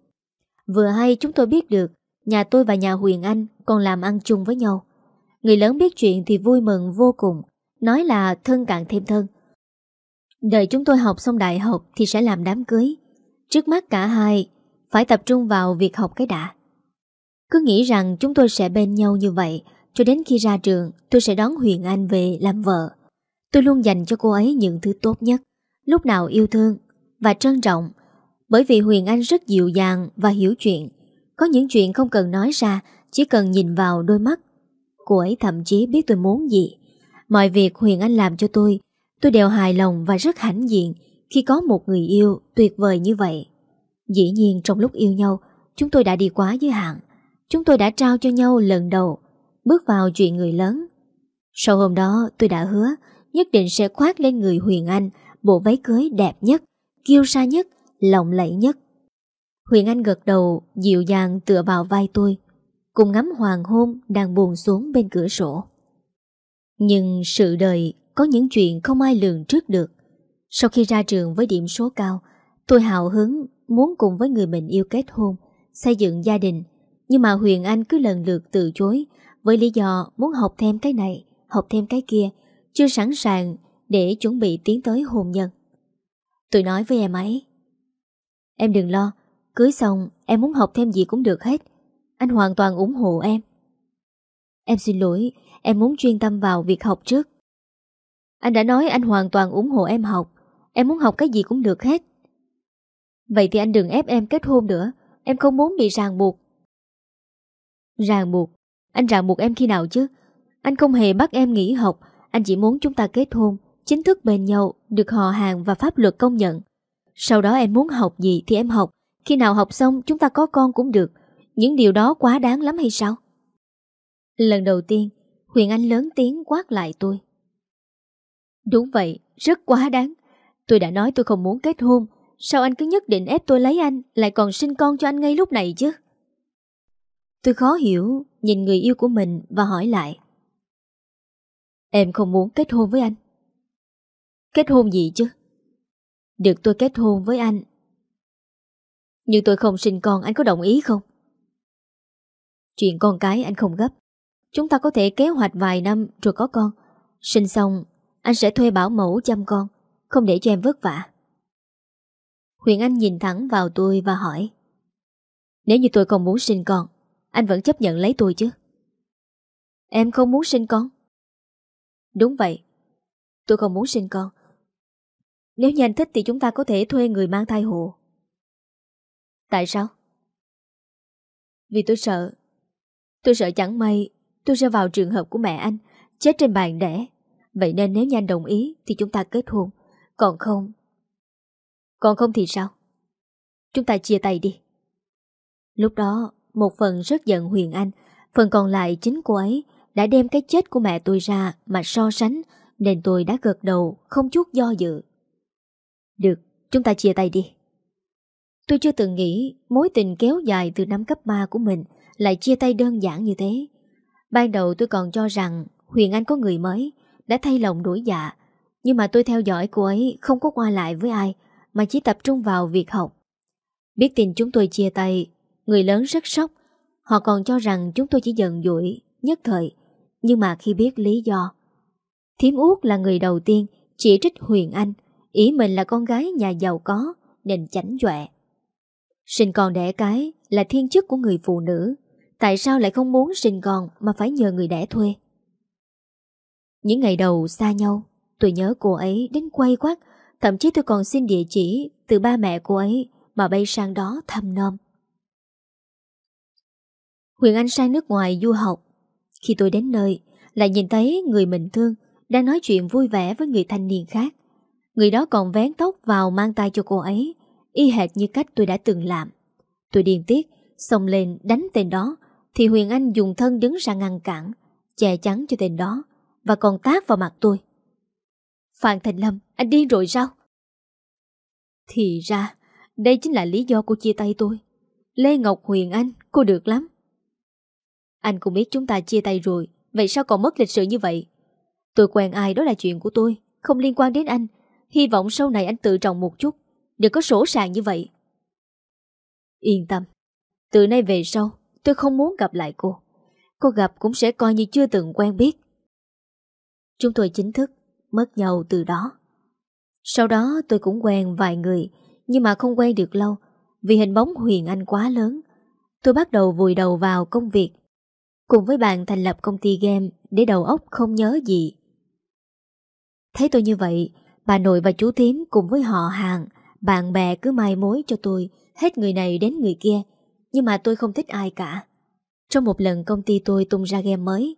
Vừa hay chúng tôi biết được Nhà tôi và nhà Huyền Anh còn làm ăn chung với nhau Người lớn biết chuyện thì vui mừng vô cùng Nói là thân càng thêm thân Đợi chúng tôi học xong đại học Thì sẽ làm đám cưới Trước mắt cả hai Phải tập trung vào việc học cái đã Cứ nghĩ rằng chúng tôi sẽ bên nhau như vậy Cho đến khi ra trường Tôi sẽ đón Huyền Anh về làm vợ Tôi luôn dành cho cô ấy những thứ tốt nhất Lúc nào yêu thương Và trân trọng Bởi vì Huyền Anh rất dịu dàng và hiểu chuyện Có những chuyện không cần nói ra Chỉ cần nhìn vào đôi mắt Cô ấy thậm chí biết tôi muốn gì Mọi việc Huyền Anh làm cho tôi, tôi đều hài lòng và rất hãnh diện khi có một người yêu tuyệt vời như vậy. Dĩ nhiên trong lúc yêu nhau, chúng tôi đã đi quá giới hạn. Chúng tôi đã trao cho nhau lần đầu, bước vào chuyện người lớn. Sau hôm đó tôi đã hứa nhất định sẽ khoác lên người Huyền Anh bộ váy cưới đẹp nhất, kiêu sa nhất, lộng lẫy nhất. Huyền Anh gật đầu, dịu dàng tựa vào vai tôi, cùng ngắm hoàng hôn đang buồn xuống bên cửa sổ. Nhưng sự đời có những chuyện không ai lường trước được. Sau khi ra trường với điểm số cao, tôi hào hứng muốn cùng với người mình yêu kết hôn, xây dựng gia đình. Nhưng mà Huyền Anh cứ lần lượt từ chối với lý do muốn học thêm cái này, học thêm cái kia, chưa sẵn sàng để chuẩn bị tiến tới hôn nhân. Tôi nói với em ấy, em đừng lo, cưới xong em muốn học thêm gì cũng được hết, anh hoàn toàn ủng hộ em. Em xin lỗi, Em muốn chuyên tâm vào việc học trước Anh đã nói anh hoàn toàn ủng hộ em học Em muốn học cái gì cũng được hết Vậy thì anh đừng ép em kết hôn nữa Em không muốn bị ràng buộc Ràng buộc Anh ràng buộc em khi nào chứ Anh không hề bắt em nghỉ học Anh chỉ muốn chúng ta kết hôn Chính thức bên nhau Được họ hàng và pháp luật công nhận Sau đó em muốn học gì thì em học Khi nào học xong chúng ta có con cũng được Những điều đó quá đáng lắm hay sao Lần đầu tiên Huyền Anh lớn tiếng quát lại tôi. Đúng vậy, rất quá đáng. Tôi đã nói tôi không muốn kết hôn. Sao anh cứ nhất định ép tôi lấy anh, lại còn sinh con cho anh ngay lúc này chứ? Tôi khó hiểu, nhìn người yêu của mình và hỏi lại. Em không muốn kết hôn với anh. Kết hôn gì chứ? Được tôi kết hôn với anh. Nhưng tôi không sinh con, anh có đồng ý không? Chuyện con cái anh không gấp. Chúng ta có thể kế hoạch vài năm rồi có con. Sinh xong, anh sẽ thuê bảo mẫu chăm con, không để cho em vất vả. Huyền Anh nhìn thẳng vào tôi và hỏi. Nếu như tôi không muốn sinh con, anh vẫn chấp nhận lấy tôi chứ? Em không muốn sinh con? Đúng vậy. Tôi không muốn sinh con. Nếu như anh thích thì chúng ta có thể thuê người mang thai hộ. Tại sao? Vì tôi sợ. Tôi sợ chẳng may Tôi sẽ vào trường hợp của mẹ anh Chết trên bàn đẻ Vậy nên nếu như anh đồng ý thì chúng ta kết hôn Còn không Còn không thì sao Chúng ta chia tay đi Lúc đó một phần rất giận Huyền Anh Phần còn lại chính cô ấy Đã đem cái chết của mẹ tôi ra Mà so sánh Nên tôi đã gật đầu không chút do dự Được chúng ta chia tay đi Tôi chưa từng nghĩ mối tình kéo dài từ năm cấp 3 của mình lại chia tay đơn giản như thế. Ban đầu tôi còn cho rằng Huyền Anh có người mới, đã thay lòng đổi dạ. Nhưng mà tôi theo dõi cô ấy không có qua lại với ai, mà chỉ tập trung vào việc học. Biết tình chúng tôi chia tay, người lớn rất sốc. Họ còn cho rằng chúng tôi chỉ giận dỗi, nhất thời. Nhưng mà khi biết lý do, Thiếm Út là người đầu tiên chỉ trích Huyền Anh, ý mình là con gái nhà giàu có, nên chảnh dọa. Sinh còn đẻ cái là thiên chức của người phụ nữ, Tại sao lại không muốn sinh con Mà phải nhờ người đẻ thuê Những ngày đầu xa nhau Tôi nhớ cô ấy đến quay quát Thậm chí tôi còn xin địa chỉ Từ ba mẹ cô ấy Mà bay sang đó thăm nom Huyền Anh sang nước ngoài du học Khi tôi đến nơi Lại nhìn thấy người mình thương Đang nói chuyện vui vẻ với người thanh niên khác Người đó còn vén tóc vào mang tay cho cô ấy Y hệt như cách tôi đã từng làm Tôi điên tiếc Xông lên đánh tên đó thì Huyền Anh dùng thân đứng ra ngăn cản che chắn cho tên đó Và còn tát vào mặt tôi Phan Thành Lâm, anh điên rồi sao? Thì ra, đây chính là lý do của chia tay tôi. Lê Ngọc Huyền Anh, cô được lắm. Anh cũng biết chúng ta chia tay rồi, vậy sao còn mất lịch sự như vậy? Tôi quen ai đó là chuyện của tôi, không liên quan đến anh. Hy vọng sau này anh tự trọng một chút, đừng có sổ sàng như vậy. Yên tâm, từ nay về sau, Tôi không muốn gặp lại cô Cô gặp cũng sẽ coi như chưa từng quen biết Chúng tôi chính thức Mất nhau từ đó Sau đó tôi cũng quen vài người Nhưng mà không quen được lâu Vì hình bóng Huyền Anh quá lớn Tôi bắt đầu vùi đầu vào công việc Cùng với bạn thành lập công ty game Để đầu óc không nhớ gì Thấy tôi như vậy Bà nội và chú thím cùng với họ hàng Bạn bè cứ mai mối cho tôi Hết người này đến người kia nhưng mà tôi không thích ai cả Trong một lần công ty tôi tung ra game mới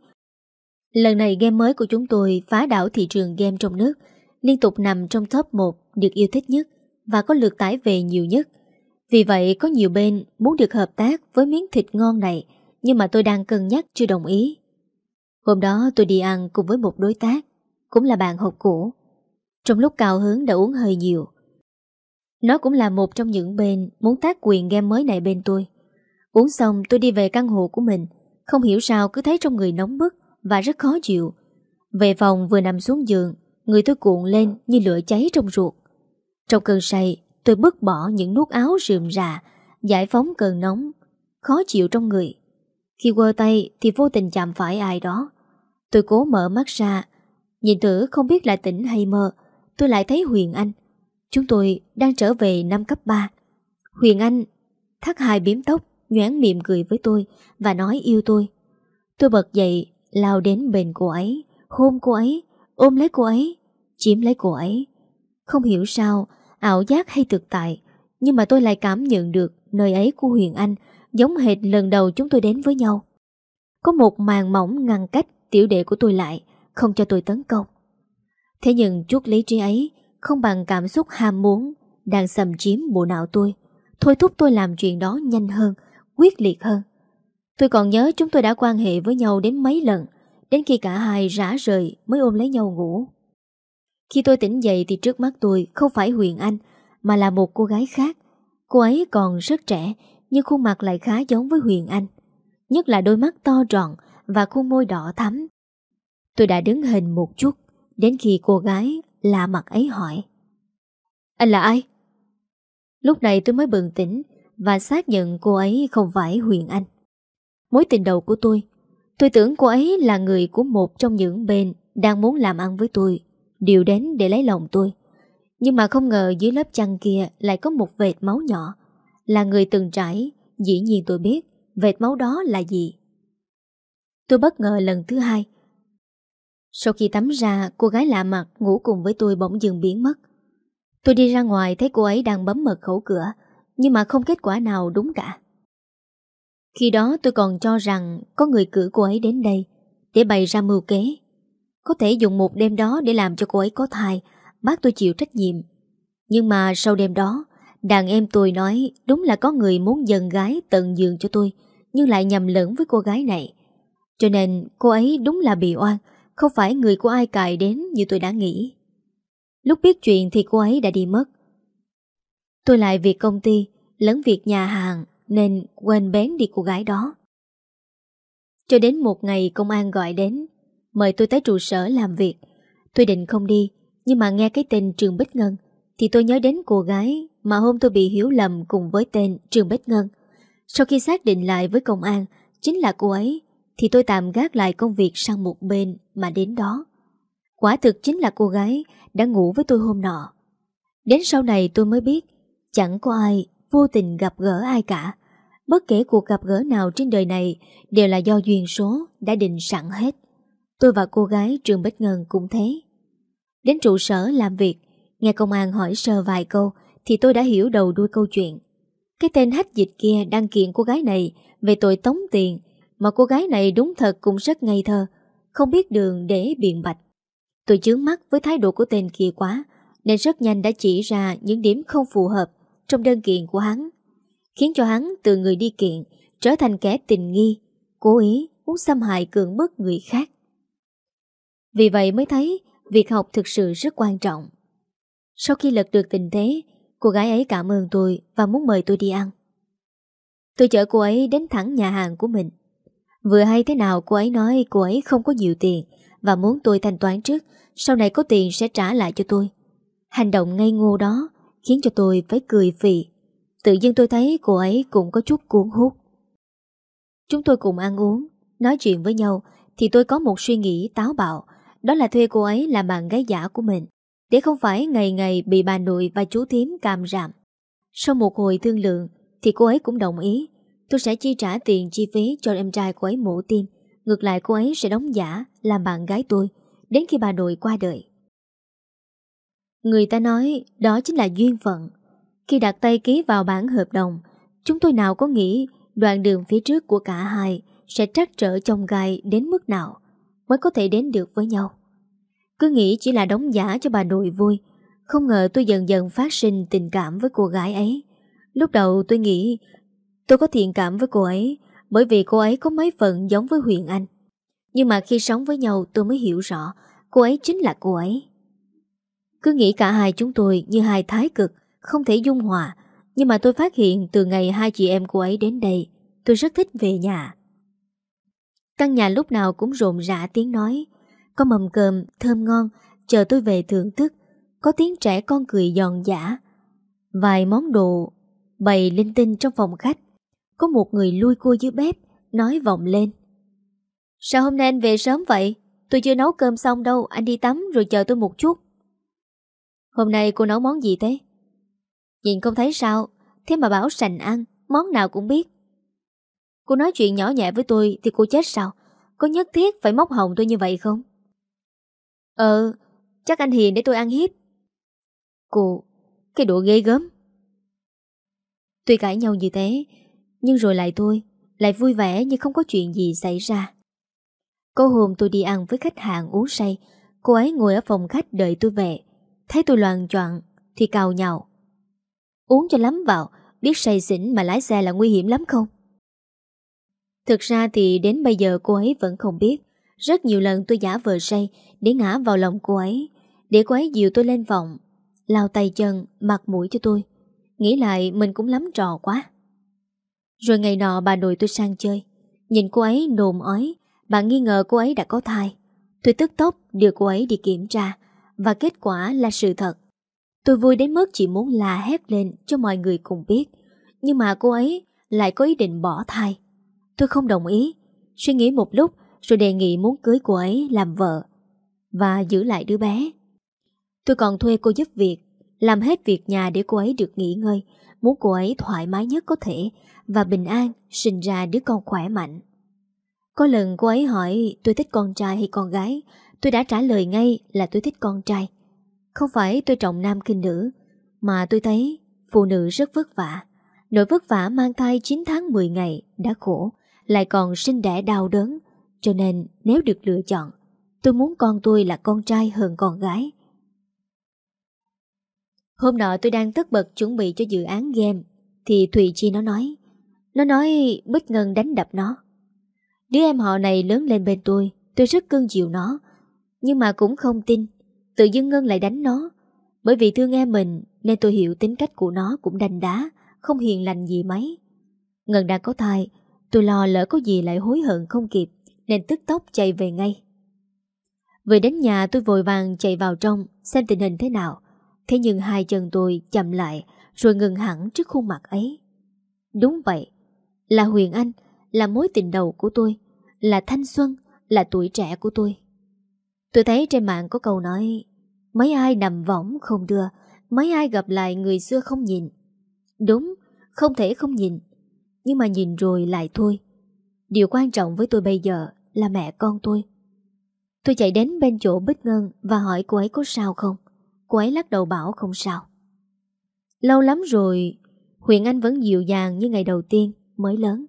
Lần này game mới của chúng tôi phá đảo thị trường game trong nước Liên tục nằm trong top 1 được yêu thích nhất Và có lượt tải về nhiều nhất Vì vậy có nhiều bên muốn được hợp tác với miếng thịt ngon này Nhưng mà tôi đang cân nhắc chưa đồng ý Hôm đó tôi đi ăn cùng với một đối tác Cũng là bạn học cũ Trong lúc cao hứng đã uống hơi nhiều Nó cũng là một trong những bên muốn tác quyền game mới này bên tôi Uống xong tôi đi về căn hộ của mình Không hiểu sao cứ thấy trong người nóng bức Và rất khó chịu Về phòng vừa nằm xuống giường Người tôi cuộn lên như lửa cháy trong ruột Trong cơn say tôi bứt bỏ những nút áo rườm rà Giải phóng cơn nóng Khó chịu trong người Khi quơ tay thì vô tình chạm phải ai đó Tôi cố mở mắt ra Nhìn thử không biết là tỉnh hay mơ Tôi lại thấy Huyền Anh Chúng tôi đang trở về năm cấp 3 Huyền Anh thắt hai biếm tóc nhoáng miệng cười với tôi và nói yêu tôi. Tôi bật dậy, lao đến bên cô ấy, hôn cô ấy, ôm lấy cô ấy, chiếm lấy cô ấy. Không hiểu sao, ảo giác hay thực tại, nhưng mà tôi lại cảm nhận được nơi ấy của Huyền Anh giống hệt lần đầu chúng tôi đến với nhau. Có một màn mỏng ngăn cách tiểu đệ của tôi lại, không cho tôi tấn công. Thế nhưng chút lý trí ấy không bằng cảm xúc ham muốn đang xâm chiếm bộ não tôi, thôi thúc tôi làm chuyện đó nhanh hơn, quyết liệt hơn. Tôi còn nhớ chúng tôi đã quan hệ với nhau đến mấy lần, đến khi cả hai rã rời mới ôm lấy nhau ngủ. Khi tôi tỉnh dậy thì trước mắt tôi không phải Huyền Anh mà là một cô gái khác. Cô ấy còn rất trẻ nhưng khuôn mặt lại khá giống với Huyền Anh. Nhất là đôi mắt to tròn và khuôn môi đỏ thắm. Tôi đã đứng hình một chút đến khi cô gái lạ mặt ấy hỏi. Anh là ai? Lúc này tôi mới bừng tỉnh và xác nhận cô ấy không phải Huyền Anh. Mối tình đầu của tôi, tôi tưởng cô ấy là người của một trong những bên đang muốn làm ăn với tôi, điều đến để lấy lòng tôi. Nhưng mà không ngờ dưới lớp chăn kia lại có một vệt máu nhỏ. Là người từng trải, dĩ nhiên tôi biết vệt máu đó là gì. Tôi bất ngờ lần thứ hai. Sau khi tắm ra, cô gái lạ mặt ngủ cùng với tôi bỗng dừng biến mất. Tôi đi ra ngoài thấy cô ấy đang bấm mật khẩu cửa nhưng mà không kết quả nào đúng cả Khi đó tôi còn cho rằng Có người cử cô ấy đến đây Để bày ra mưu kế Có thể dùng một đêm đó để làm cho cô ấy có thai Bác tôi chịu trách nhiệm Nhưng mà sau đêm đó Đàn em tôi nói đúng là có người muốn dần gái tận giường cho tôi Nhưng lại nhầm lẫn với cô gái này Cho nên cô ấy đúng là bị oan Không phải người của ai cài đến như tôi đã nghĩ Lúc biết chuyện thì cô ấy đã đi mất Tôi lại việc công ty, lớn việc nhà hàng nên quên bén đi cô gái đó. Cho đến một ngày công an gọi đến, mời tôi tới trụ sở làm việc. Tôi định không đi, nhưng mà nghe cái tên Trường Bích Ngân thì tôi nhớ đến cô gái mà hôm tôi bị hiểu lầm cùng với tên Trường Bích Ngân. Sau khi xác định lại với công an chính là cô ấy thì tôi tạm gác lại công việc sang một bên mà đến đó. Quả thực chính là cô gái đã ngủ với tôi hôm nọ. Đến sau này tôi mới biết Chẳng có ai vô tình gặp gỡ ai cả. Bất kể cuộc gặp gỡ nào trên đời này đều là do duyên số đã định sẵn hết. Tôi và cô gái Trường Bích Ngân cũng thế. Đến trụ sở làm việc, nghe công an hỏi sơ vài câu thì tôi đã hiểu đầu đuôi câu chuyện. Cái tên hách dịch kia đăng kiện cô gái này về tội tống tiền mà cô gái này đúng thật cũng rất ngây thơ, không biết đường để biện bạch. Tôi chướng mắt với thái độ của tên kia quá nên rất nhanh đã chỉ ra những điểm không phù hợp trong đơn kiện của hắn, khiến cho hắn từ người đi kiện trở thành kẻ tình nghi, cố ý muốn xâm hại cường bức người khác. Vì vậy mới thấy việc học thực sự rất quan trọng. Sau khi lật được tình thế, cô gái ấy cảm ơn tôi và muốn mời tôi đi ăn. Tôi chở cô ấy đến thẳng nhà hàng của mình. Vừa hay thế nào cô ấy nói cô ấy không có nhiều tiền và muốn tôi thanh toán trước, sau này có tiền sẽ trả lại cho tôi. Hành động ngây ngô đó khiến cho tôi phải cười phì. Tự nhiên tôi thấy cô ấy cũng có chút cuốn hút. Chúng tôi cùng ăn uống, nói chuyện với nhau thì tôi có một suy nghĩ táo bạo, đó là thuê cô ấy làm bạn gái giả của mình, để không phải ngày ngày bị bà nội và chú thím càm rạm. Sau một hồi thương lượng thì cô ấy cũng đồng ý, tôi sẽ chi trả tiền chi phí cho em trai cô ấy mổ tim, ngược lại cô ấy sẽ đóng giả làm bạn gái tôi, đến khi bà nội qua đời. Người ta nói đó chính là duyên phận. Khi đặt tay ký vào bản hợp đồng, chúng tôi nào có nghĩ đoạn đường phía trước của cả hai sẽ trắc trở chồng gai đến mức nào mới có thể đến được với nhau. Cứ nghĩ chỉ là đóng giả cho bà nội vui, không ngờ tôi dần dần phát sinh tình cảm với cô gái ấy. Lúc đầu tôi nghĩ tôi có thiện cảm với cô ấy bởi vì cô ấy có mấy phận giống với Huyền Anh. Nhưng mà khi sống với nhau tôi mới hiểu rõ cô ấy chính là cô ấy. Cứ nghĩ cả hai chúng tôi như hai thái cực, không thể dung hòa. Nhưng mà tôi phát hiện từ ngày hai chị em cô ấy đến đây, tôi rất thích về nhà. Căn nhà lúc nào cũng rộn rã tiếng nói. Có mầm cơm, thơm ngon, chờ tôi về thưởng thức. Có tiếng trẻ con cười giòn giả. Vài món đồ bày linh tinh trong phòng khách. Có một người lui cua dưới bếp, nói vọng lên. Sao hôm nay anh về sớm vậy? Tôi chưa nấu cơm xong đâu, anh đi tắm rồi chờ tôi một chút. Hôm nay cô nấu món gì thế? Nhìn không thấy sao, thế mà bảo sành ăn, món nào cũng biết. Cô nói chuyện nhỏ nhẹ với tôi thì cô chết sao? Có nhất thiết phải móc hồng tôi như vậy không? Ờ, chắc anh Hiền để tôi ăn hiếp. Cô, cái độ ghê gớm. Tuy cãi nhau như thế, nhưng rồi lại tôi, lại vui vẻ như không có chuyện gì xảy ra. Có hôm tôi đi ăn với khách hàng uống say, cô ấy ngồi ở phòng khách đợi tôi về. Thấy tôi loạn choạng Thì cào nhào Uống cho lắm vào Biết say xỉn mà lái xe là nguy hiểm lắm không Thực ra thì đến bây giờ cô ấy vẫn không biết Rất nhiều lần tôi giả vờ say Để ngã vào lòng cô ấy Để cô ấy dìu tôi lên vọng Lao tay chân, mặt mũi cho tôi Nghĩ lại mình cũng lắm trò quá Rồi ngày nọ bà nội tôi sang chơi Nhìn cô ấy nồm ói Bà nghi ngờ cô ấy đã có thai Tôi tức tốc đưa cô ấy đi kiểm tra và kết quả là sự thật. Tôi vui đến mức chỉ muốn la hét lên cho mọi người cùng biết, nhưng mà cô ấy lại có ý định bỏ thai. Tôi không đồng ý, suy nghĩ một lúc rồi đề nghị muốn cưới cô ấy làm vợ và giữ lại đứa bé. Tôi còn thuê cô giúp việc, làm hết việc nhà để cô ấy được nghỉ ngơi, muốn cô ấy thoải mái nhất có thể và bình an sinh ra đứa con khỏe mạnh. Có lần cô ấy hỏi tôi thích con trai hay con gái, tôi đã trả lời ngay là tôi thích con trai. Không phải tôi trọng nam kinh nữ, mà tôi thấy phụ nữ rất vất vả. Nỗi vất vả mang thai 9 tháng 10 ngày đã khổ, lại còn sinh đẻ đau đớn. Cho nên nếu được lựa chọn, tôi muốn con tôi là con trai hơn con gái. Hôm nọ tôi đang tất bật chuẩn bị cho dự án game, thì Thùy Chi nó nói. Nó nói Bích Ngân đánh đập nó. Đứa em họ này lớn lên bên tôi, tôi rất cưng chiều nó, nhưng mà cũng không tin Tự dưng Ngân lại đánh nó Bởi vì thương em mình Nên tôi hiểu tính cách của nó cũng đành đá Không hiền lành gì mấy Ngân đang có thai Tôi lo lỡ có gì lại hối hận không kịp Nên tức tốc chạy về ngay về đến nhà tôi vội vàng chạy vào trong Xem tình hình thế nào Thế nhưng hai chân tôi chậm lại Rồi ngừng hẳn trước khuôn mặt ấy Đúng vậy Là Huyền Anh Là mối tình đầu của tôi Là thanh xuân Là tuổi trẻ của tôi Tôi thấy trên mạng có câu nói Mấy ai nằm võng không đưa Mấy ai gặp lại người xưa không nhìn Đúng, không thể không nhìn Nhưng mà nhìn rồi lại thôi Điều quan trọng với tôi bây giờ Là mẹ con tôi Tôi chạy đến bên chỗ Bích Ngân Và hỏi cô ấy có sao không Cô ấy lắc đầu bảo không sao Lâu lắm rồi Huyền Anh vẫn dịu dàng như ngày đầu tiên Mới lớn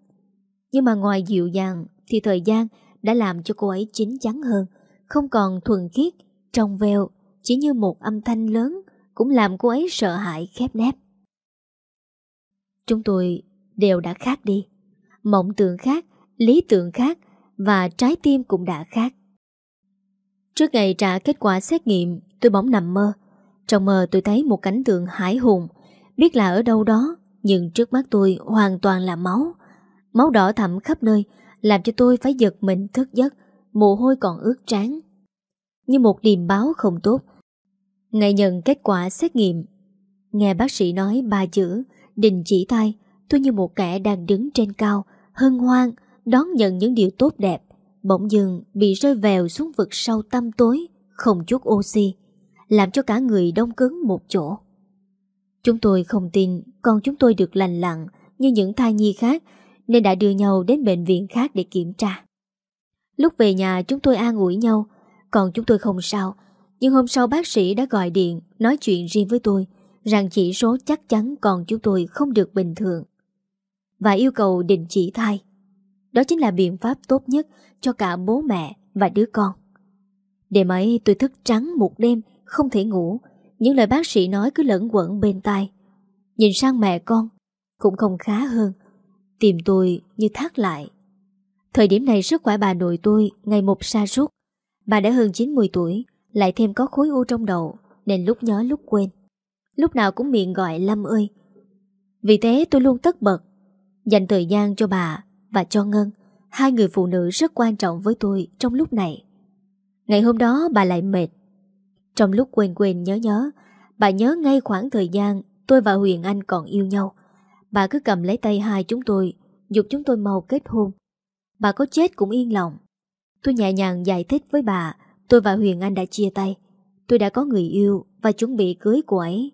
Nhưng mà ngoài dịu dàng Thì thời gian đã làm cho cô ấy chín chắn hơn không còn thuần khiết, trong veo, chỉ như một âm thanh lớn cũng làm cô ấy sợ hãi khép nép. Chúng tôi đều đã khác đi, mộng tưởng khác, lý tưởng khác và trái tim cũng đã khác. Trước ngày trả kết quả xét nghiệm, tôi bỗng nằm mơ. Trong mơ tôi thấy một cảnh tượng hải hùng, biết là ở đâu đó, nhưng trước mắt tôi hoàn toàn là máu. Máu đỏ thẳm khắp nơi, làm cho tôi phải giật mình thức giấc mồ hôi còn ướt trán Như một điềm báo không tốt Ngày nhận kết quả xét nghiệm Nghe bác sĩ nói ba chữ Đình chỉ tay Tôi như một kẻ đang đứng trên cao Hân hoan đón nhận những điều tốt đẹp Bỗng dưng bị rơi vèo xuống vực sâu tăm tối Không chút oxy Làm cho cả người đông cứng một chỗ Chúng tôi không tin Con chúng tôi được lành lặng Như những thai nhi khác Nên đã đưa nhau đến bệnh viện khác để kiểm tra Lúc về nhà chúng tôi an ủi nhau Còn chúng tôi không sao Nhưng hôm sau bác sĩ đã gọi điện Nói chuyện riêng với tôi Rằng chỉ số chắc chắn còn chúng tôi không được bình thường Và yêu cầu đình chỉ thai Đó chính là biện pháp tốt nhất Cho cả bố mẹ và đứa con Đêm ấy tôi thức trắng một đêm Không thể ngủ Những lời bác sĩ nói cứ lẫn quẩn bên tai Nhìn sang mẹ con Cũng không khá hơn Tìm tôi như thác lại Thời điểm này sức khỏe bà nội tôi ngày một sa sút Bà đã hơn 90 tuổi, lại thêm có khối u trong đầu, nên lúc nhớ lúc quên. Lúc nào cũng miệng gọi Lâm ơi. Vì thế tôi luôn tất bật, dành thời gian cho bà và cho Ngân, hai người phụ nữ rất quan trọng với tôi trong lúc này. Ngày hôm đó bà lại mệt. Trong lúc quên quên nhớ nhớ, bà nhớ ngay khoảng thời gian tôi và Huyền Anh còn yêu nhau. Bà cứ cầm lấy tay hai chúng tôi, dục chúng tôi mau kết hôn. Bà có chết cũng yên lòng Tôi nhẹ nhàng giải thích với bà Tôi và Huyền Anh đã chia tay Tôi đã có người yêu và chuẩn bị cưới của ấy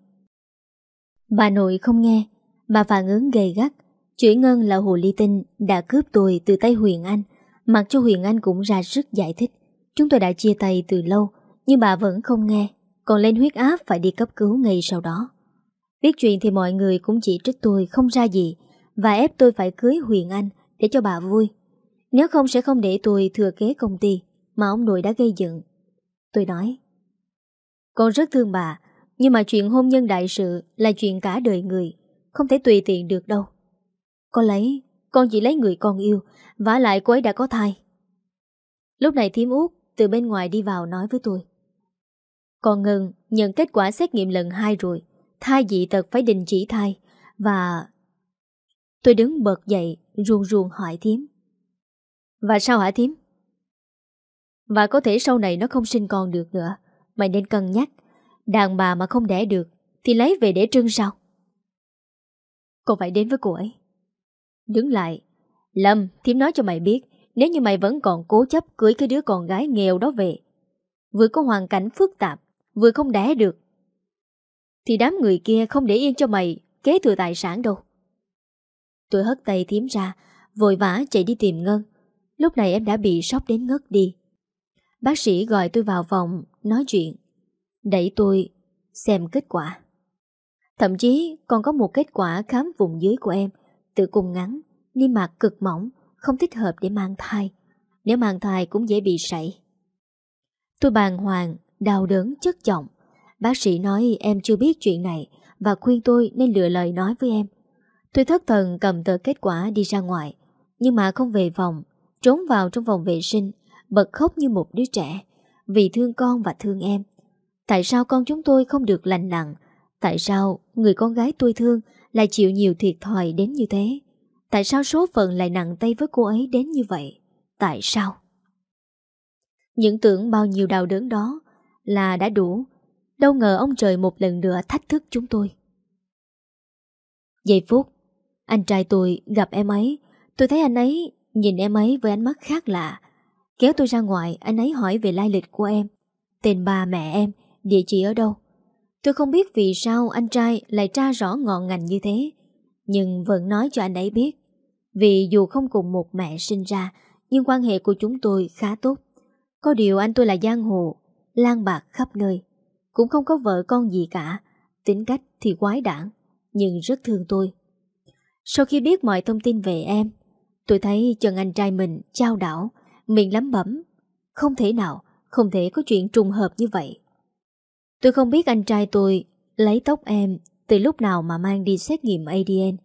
Bà nội không nghe Bà phản ứng gầy gắt Chửi Ngân là hồ ly tinh Đã cướp tôi từ tay Huyền Anh Mặc cho Huyền Anh cũng ra sức giải thích Chúng tôi đã chia tay từ lâu Nhưng bà vẫn không nghe Còn lên huyết áp phải đi cấp cứu ngay sau đó Biết chuyện thì mọi người cũng chỉ trích tôi không ra gì Và ép tôi phải cưới Huyền Anh Để cho bà vui nếu không sẽ không để tôi thừa kế công ty mà ông nội đã gây dựng. Tôi nói, con rất thương bà, nhưng mà chuyện hôn nhân đại sự là chuyện cả đời người, không thể tùy tiện được đâu. Con lấy, con chỉ lấy người con yêu, vả lại cô ấy đã có thai. Lúc này thím út từ bên ngoài đi vào nói với tôi. Con Ngân nhận kết quả xét nghiệm lần hai rồi, thai dị tật phải đình chỉ thai, và... Tôi đứng bật dậy, ruồn ruồn hỏi thím. Và sao hả thím? Và có thể sau này nó không sinh con được nữa Mày nên cân nhắc Đàn bà mà không đẻ được Thì lấy về để trưng sao Con phải đến với cô ấy Đứng lại Lâm, thím nói cho mày biết Nếu như mày vẫn còn cố chấp cưới cái đứa con gái nghèo đó về Vừa có hoàn cảnh phức tạp Vừa không đẻ được Thì đám người kia không để yên cho mày Kế thừa tài sản đâu Tôi hất tay thím ra Vội vã chạy đi tìm Ngân Lúc này em đã bị sốc đến ngất đi. Bác sĩ gọi tôi vào phòng, nói chuyện. Đẩy tôi xem kết quả. Thậm chí còn có một kết quả khám vùng dưới của em, tự cung ngắn, niêm mạc cực mỏng, không thích hợp để mang thai. Nếu mang thai cũng dễ bị sảy. Tôi bàng hoàng, đau đớn chất giọng. Bác sĩ nói em chưa biết chuyện này và khuyên tôi nên lựa lời nói với em. Tôi thất thần cầm tờ kết quả đi ra ngoài, nhưng mà không về phòng trốn vào trong phòng vệ sinh, bật khóc như một đứa trẻ, vì thương con và thương em. Tại sao con chúng tôi không được lành lặng? Tại sao người con gái tôi thương lại chịu nhiều thiệt thòi đến như thế? Tại sao số phận lại nặng tay với cô ấy đến như vậy? Tại sao? Những tưởng bao nhiêu đau đớn đó là đã đủ. Đâu ngờ ông trời một lần nữa thách thức chúng tôi. Giây phút, anh trai tôi gặp em ấy, tôi thấy anh ấy Nhìn em ấy với ánh mắt khác lạ Kéo tôi ra ngoài Anh ấy hỏi về lai lịch của em Tên bà mẹ em Địa chỉ ở đâu Tôi không biết vì sao anh trai lại tra rõ ngọn ngành như thế Nhưng vẫn nói cho anh ấy biết Vì dù không cùng một mẹ sinh ra Nhưng quan hệ của chúng tôi khá tốt Có điều anh tôi là giang hồ Lan bạc khắp nơi Cũng không có vợ con gì cả Tính cách thì quái đản Nhưng rất thương tôi Sau khi biết mọi thông tin về em Tôi thấy chân anh trai mình trao đảo, miệng lắm bẩm. Không thể nào, không thể có chuyện trùng hợp như vậy. Tôi không biết anh trai tôi lấy tóc em từ lúc nào mà mang đi xét nghiệm ADN.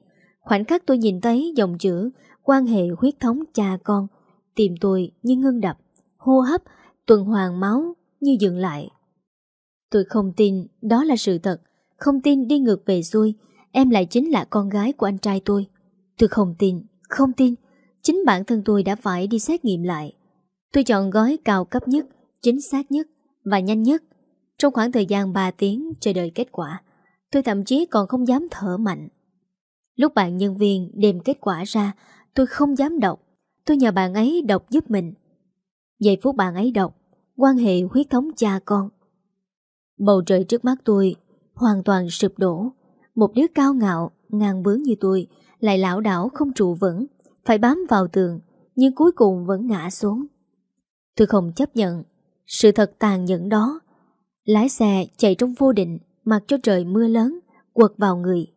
Khoảnh khắc tôi nhìn thấy dòng chữ quan hệ huyết thống cha con, tìm tôi như ngưng đập, hô hấp, tuần hoàn máu như dừng lại. Tôi không tin đó là sự thật, không tin đi ngược về xuôi, em lại chính là con gái của anh trai tôi. Tôi không tin, không tin, Chính bản thân tôi đã phải đi xét nghiệm lại Tôi chọn gói cao cấp nhất Chính xác nhất và nhanh nhất Trong khoảng thời gian 3 tiếng chờ đợi kết quả Tôi thậm chí còn không dám thở mạnh Lúc bạn nhân viên đem kết quả ra Tôi không dám đọc Tôi nhờ bạn ấy đọc giúp mình Giây phút bạn ấy đọc Quan hệ huyết thống cha con Bầu trời trước mắt tôi Hoàn toàn sụp đổ Một đứa cao ngạo, ngang bướng như tôi Lại lão đảo không trụ vững phải bám vào tường, nhưng cuối cùng vẫn ngã xuống. Tôi không chấp nhận sự thật tàn nhẫn đó. Lái xe chạy trong vô định, mặc cho trời mưa lớn, quật vào người.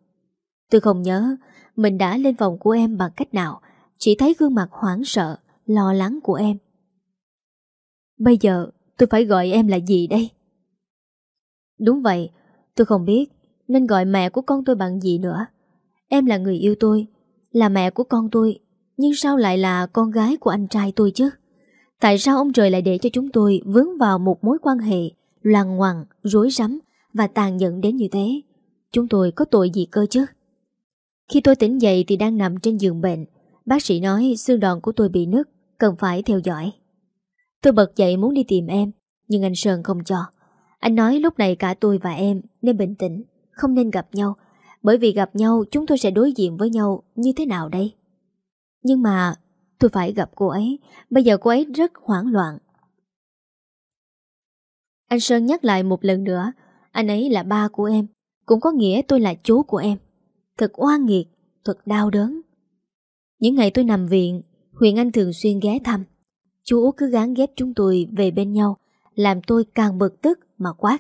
Tôi không nhớ mình đã lên vòng của em bằng cách nào, chỉ thấy gương mặt hoảng sợ, lo lắng của em. Bây giờ tôi phải gọi em là gì đây? Đúng vậy, tôi không biết nên gọi mẹ của con tôi bằng gì nữa. Em là người yêu tôi, là mẹ của con tôi nhưng sao lại là con gái của anh trai tôi chứ? Tại sao ông trời lại để cho chúng tôi vướng vào một mối quan hệ loằng ngoằng, rối rắm và tàn nhẫn đến như thế? Chúng tôi có tội gì cơ chứ? Khi tôi tỉnh dậy thì đang nằm trên giường bệnh. Bác sĩ nói xương đòn của tôi bị nứt, cần phải theo dõi. Tôi bật dậy muốn đi tìm em, nhưng anh Sơn không cho. Anh nói lúc này cả tôi và em nên bình tĩnh, không nên gặp nhau. Bởi vì gặp nhau chúng tôi sẽ đối diện với nhau như thế nào đây? Nhưng mà tôi phải gặp cô ấy Bây giờ cô ấy rất hoảng loạn Anh Sơn nhắc lại một lần nữa Anh ấy là ba của em Cũng có nghĩa tôi là chú của em Thật oan nghiệt, thật đau đớn Những ngày tôi nằm viện Huyền Anh thường xuyên ghé thăm Chú Út cứ gán ghép chúng tôi về bên nhau Làm tôi càng bực tức mà quát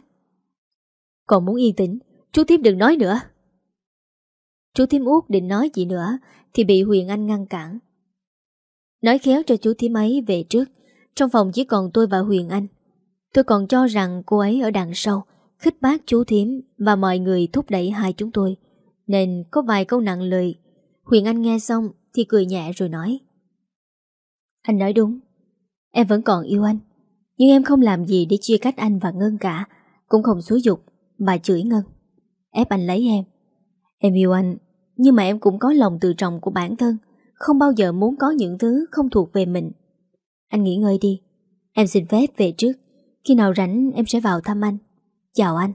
Còn muốn yên tĩnh Chú tiếp đừng nói nữa Chú Thím Út định nói gì nữa Thì bị Huyền Anh ngăn cản Nói khéo cho chú Thím ấy về trước Trong phòng chỉ còn tôi và Huyền Anh Tôi còn cho rằng cô ấy ở đằng sau Khích bác chú Thím Và mọi người thúc đẩy hai chúng tôi Nên có vài câu nặng lời Huyền Anh nghe xong thì cười nhẹ rồi nói Anh nói đúng Em vẫn còn yêu anh Nhưng em không làm gì để chia cách anh và Ngân cả Cũng không xúi dục Mà chửi Ngân Ép anh lấy em Em yêu anh, nhưng mà em cũng có lòng tự trọng của bản thân, không bao giờ muốn có những thứ không thuộc về mình. Anh nghỉ ngơi đi, em xin phép về trước, khi nào rảnh em sẽ vào thăm anh. Chào anh.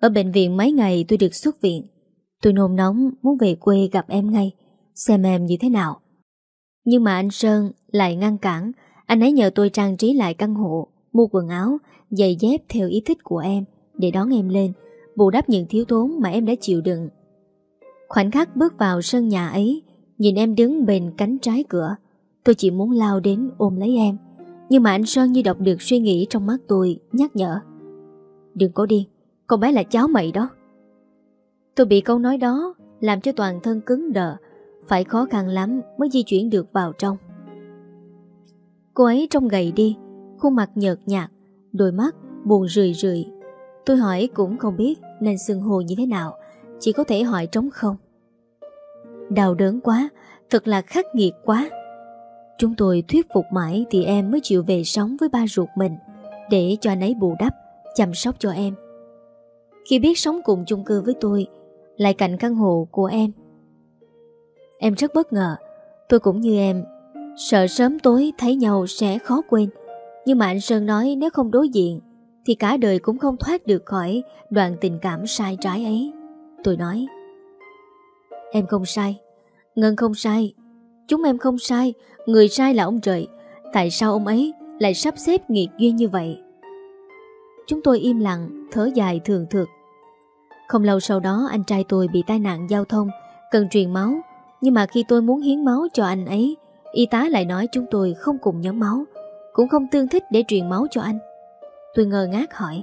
Ở bệnh viện mấy ngày tôi được xuất viện, tôi nôn nóng muốn về quê gặp em ngay, xem em như thế nào. Nhưng mà anh Sơn lại ngăn cản, anh ấy nhờ tôi trang trí lại căn hộ, mua quần áo, giày dép theo ý thích của em để đón em lên bù đắp những thiếu thốn mà em đã chịu đựng. Khoảnh khắc bước vào sân nhà ấy, nhìn em đứng bên cánh trái cửa, tôi chỉ muốn lao đến ôm lấy em. Nhưng mà anh Sơn như đọc được suy nghĩ trong mắt tôi, nhắc nhở. Đừng có đi, con bé là cháu mày đó. Tôi bị câu nói đó làm cho toàn thân cứng đờ, phải khó khăn lắm mới di chuyển được vào trong. Cô ấy trông gầy đi, khuôn mặt nhợt nhạt, đôi mắt buồn rười rượi Tôi hỏi cũng không biết nên xưng hồ như thế nào, chỉ có thể hỏi trống không. Đau đớn quá, thật là khắc nghiệt quá. Chúng tôi thuyết phục mãi thì em mới chịu về sống với ba ruột mình để cho anh ấy bù đắp, chăm sóc cho em. Khi biết sống cùng chung cư với tôi, lại cạnh căn hộ của em. Em rất bất ngờ, tôi cũng như em, sợ sớm tối thấy nhau sẽ khó quên. Nhưng mà anh Sơn nói nếu không đối diện thì cả đời cũng không thoát được khỏi đoạn tình cảm sai trái ấy. Tôi nói, em không sai, Ngân không sai, chúng em không sai, người sai là ông trời. Tại sao ông ấy lại sắp xếp nghiệt duyên như vậy? Chúng tôi im lặng, thở dài thường thực. Không lâu sau đó anh trai tôi bị tai nạn giao thông, cần truyền máu. Nhưng mà khi tôi muốn hiến máu cho anh ấy, y tá lại nói chúng tôi không cùng nhóm máu, cũng không tương thích để truyền máu cho anh. Tôi ngờ ngác hỏi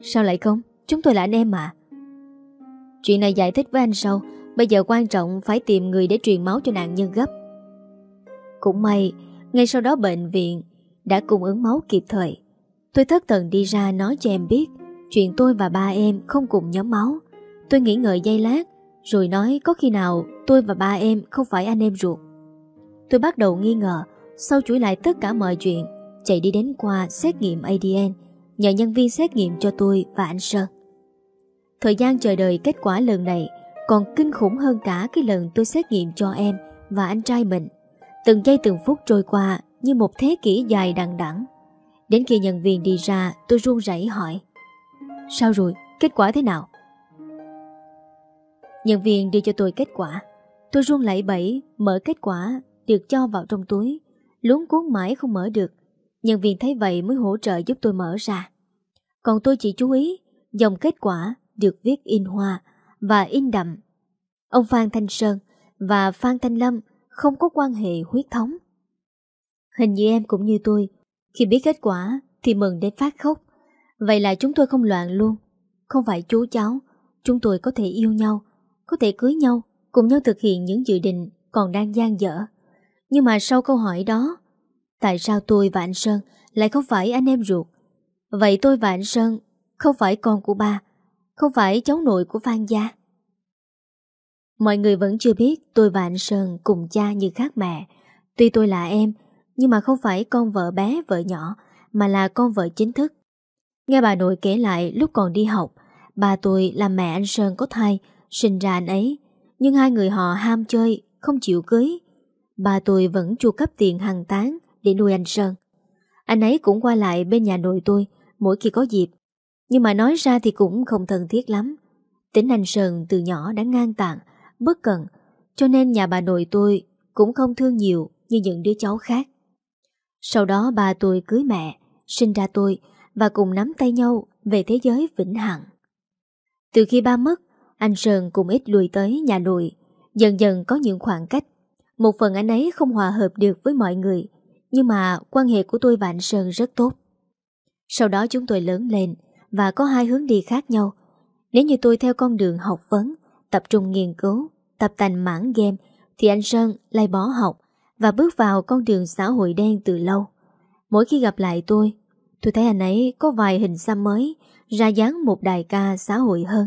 Sao lại không? Chúng tôi là anh em mà Chuyện này giải thích với anh sau Bây giờ quan trọng phải tìm người để truyền máu cho nạn nhân gấp Cũng may Ngay sau đó bệnh viện Đã cung ứng máu kịp thời Tôi thất thần đi ra nói cho em biết Chuyện tôi và ba em không cùng nhóm máu Tôi nghĩ ngợi giây lát Rồi nói có khi nào tôi và ba em không phải anh em ruột Tôi bắt đầu nghi ngờ Sau chuỗi lại tất cả mọi chuyện chạy đi đến qua xét nghiệm ADN, nhờ nhân viên xét nghiệm cho tôi và anh Sơn. Thời gian chờ đợi kết quả lần này còn kinh khủng hơn cả cái lần tôi xét nghiệm cho em và anh trai mình. Từng giây từng phút trôi qua như một thế kỷ dài đằng đẵng. Đến khi nhân viên đi ra, tôi run rẩy hỏi: "Sao rồi? Kết quả thế nào?" Nhân viên đưa cho tôi kết quả. Tôi run lẩy bẩy mở kết quả được cho vào trong túi, luống cuống mãi không mở được. Nhân viên thấy vậy mới hỗ trợ giúp tôi mở ra. Còn tôi chỉ chú ý dòng kết quả được viết in hoa và in đậm. Ông Phan Thanh Sơn và Phan Thanh Lâm không có quan hệ huyết thống. Hình như em cũng như tôi, khi biết kết quả thì mừng đến phát khóc. Vậy là chúng tôi không loạn luôn. Không phải chú cháu, chúng tôi có thể yêu nhau, có thể cưới nhau, cùng nhau thực hiện những dự định còn đang gian dở. Nhưng mà sau câu hỏi đó, Tại sao tôi và anh Sơn lại không phải anh em ruột? Vậy tôi và anh Sơn không phải con của ba, không phải cháu nội của Phan Gia. Mọi người vẫn chưa biết tôi và anh Sơn cùng cha như khác mẹ. Tuy tôi là em, nhưng mà không phải con vợ bé vợ nhỏ, mà là con vợ chính thức. Nghe bà nội kể lại lúc còn đi học, bà tôi là mẹ anh Sơn có thai, sinh ra anh ấy. Nhưng hai người họ ham chơi, không chịu cưới. Bà tôi vẫn chu cấp tiền hàng tháng, để nuôi anh Sơn. Anh ấy cũng qua lại bên nhà nội tôi mỗi khi có dịp. Nhưng mà nói ra thì cũng không thân thiết lắm. Tính anh Sơn từ nhỏ đã ngang tàn, bất cần, cho nên nhà bà nội tôi cũng không thương nhiều như những đứa cháu khác. Sau đó bà tôi cưới mẹ, sinh ra tôi và cùng nắm tay nhau về thế giới vĩnh hằng. Từ khi ba mất, anh Sơn cũng ít lùi tới nhà nội, dần dần có những khoảng cách. Một phần anh ấy không hòa hợp được với mọi người, nhưng mà quan hệ của tôi và anh Sơn rất tốt Sau đó chúng tôi lớn lên Và có hai hướng đi khác nhau Nếu như tôi theo con đường học vấn Tập trung nghiên cứu Tập thành mảng game Thì anh Sơn lại bỏ học Và bước vào con đường xã hội đen từ lâu Mỗi khi gặp lại tôi Tôi thấy anh ấy có vài hình xăm mới Ra dáng một đài ca xã hội hơn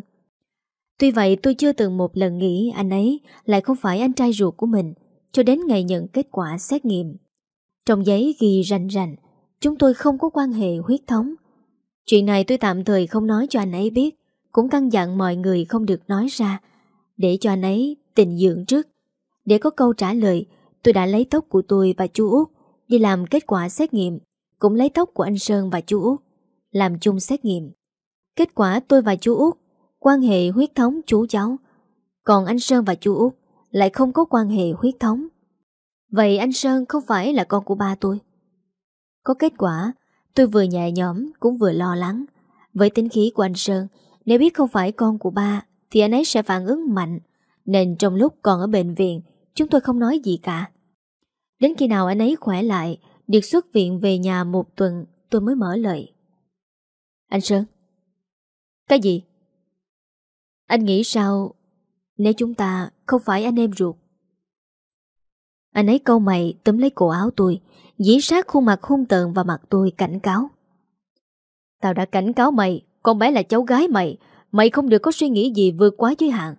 Tuy vậy tôi chưa từng một lần nghĩ anh ấy lại không phải anh trai ruột của mình cho đến ngày nhận kết quả xét nghiệm. Trong giấy ghi rành rành, chúng tôi không có quan hệ huyết thống. Chuyện này tôi tạm thời không nói cho anh ấy biết, cũng căn dặn mọi người không được nói ra, để cho anh ấy tình dưỡng trước. Để có câu trả lời, tôi đã lấy tóc của tôi và chú Út đi làm kết quả xét nghiệm, cũng lấy tóc của anh Sơn và chú Út làm chung xét nghiệm. Kết quả tôi và chú Út quan hệ huyết thống chú cháu, còn anh Sơn và chú Út lại không có quan hệ huyết thống. Vậy anh Sơn không phải là con của ba tôi Có kết quả Tôi vừa nhẹ nhõm cũng vừa lo lắng Với tính khí của anh Sơn Nếu biết không phải con của ba Thì anh ấy sẽ phản ứng mạnh Nên trong lúc còn ở bệnh viện Chúng tôi không nói gì cả Đến khi nào anh ấy khỏe lại Được xuất viện về nhà một tuần Tôi mới mở lời Anh Sơn Cái gì Anh nghĩ sao Nếu chúng ta không phải anh em ruột anh ấy câu mày túm lấy cổ áo tôi Dĩ sát khuôn mặt hung tợn vào mặt tôi cảnh cáo Tao đã cảnh cáo mày Con bé là cháu gái mày Mày không được có suy nghĩ gì vượt quá giới hạn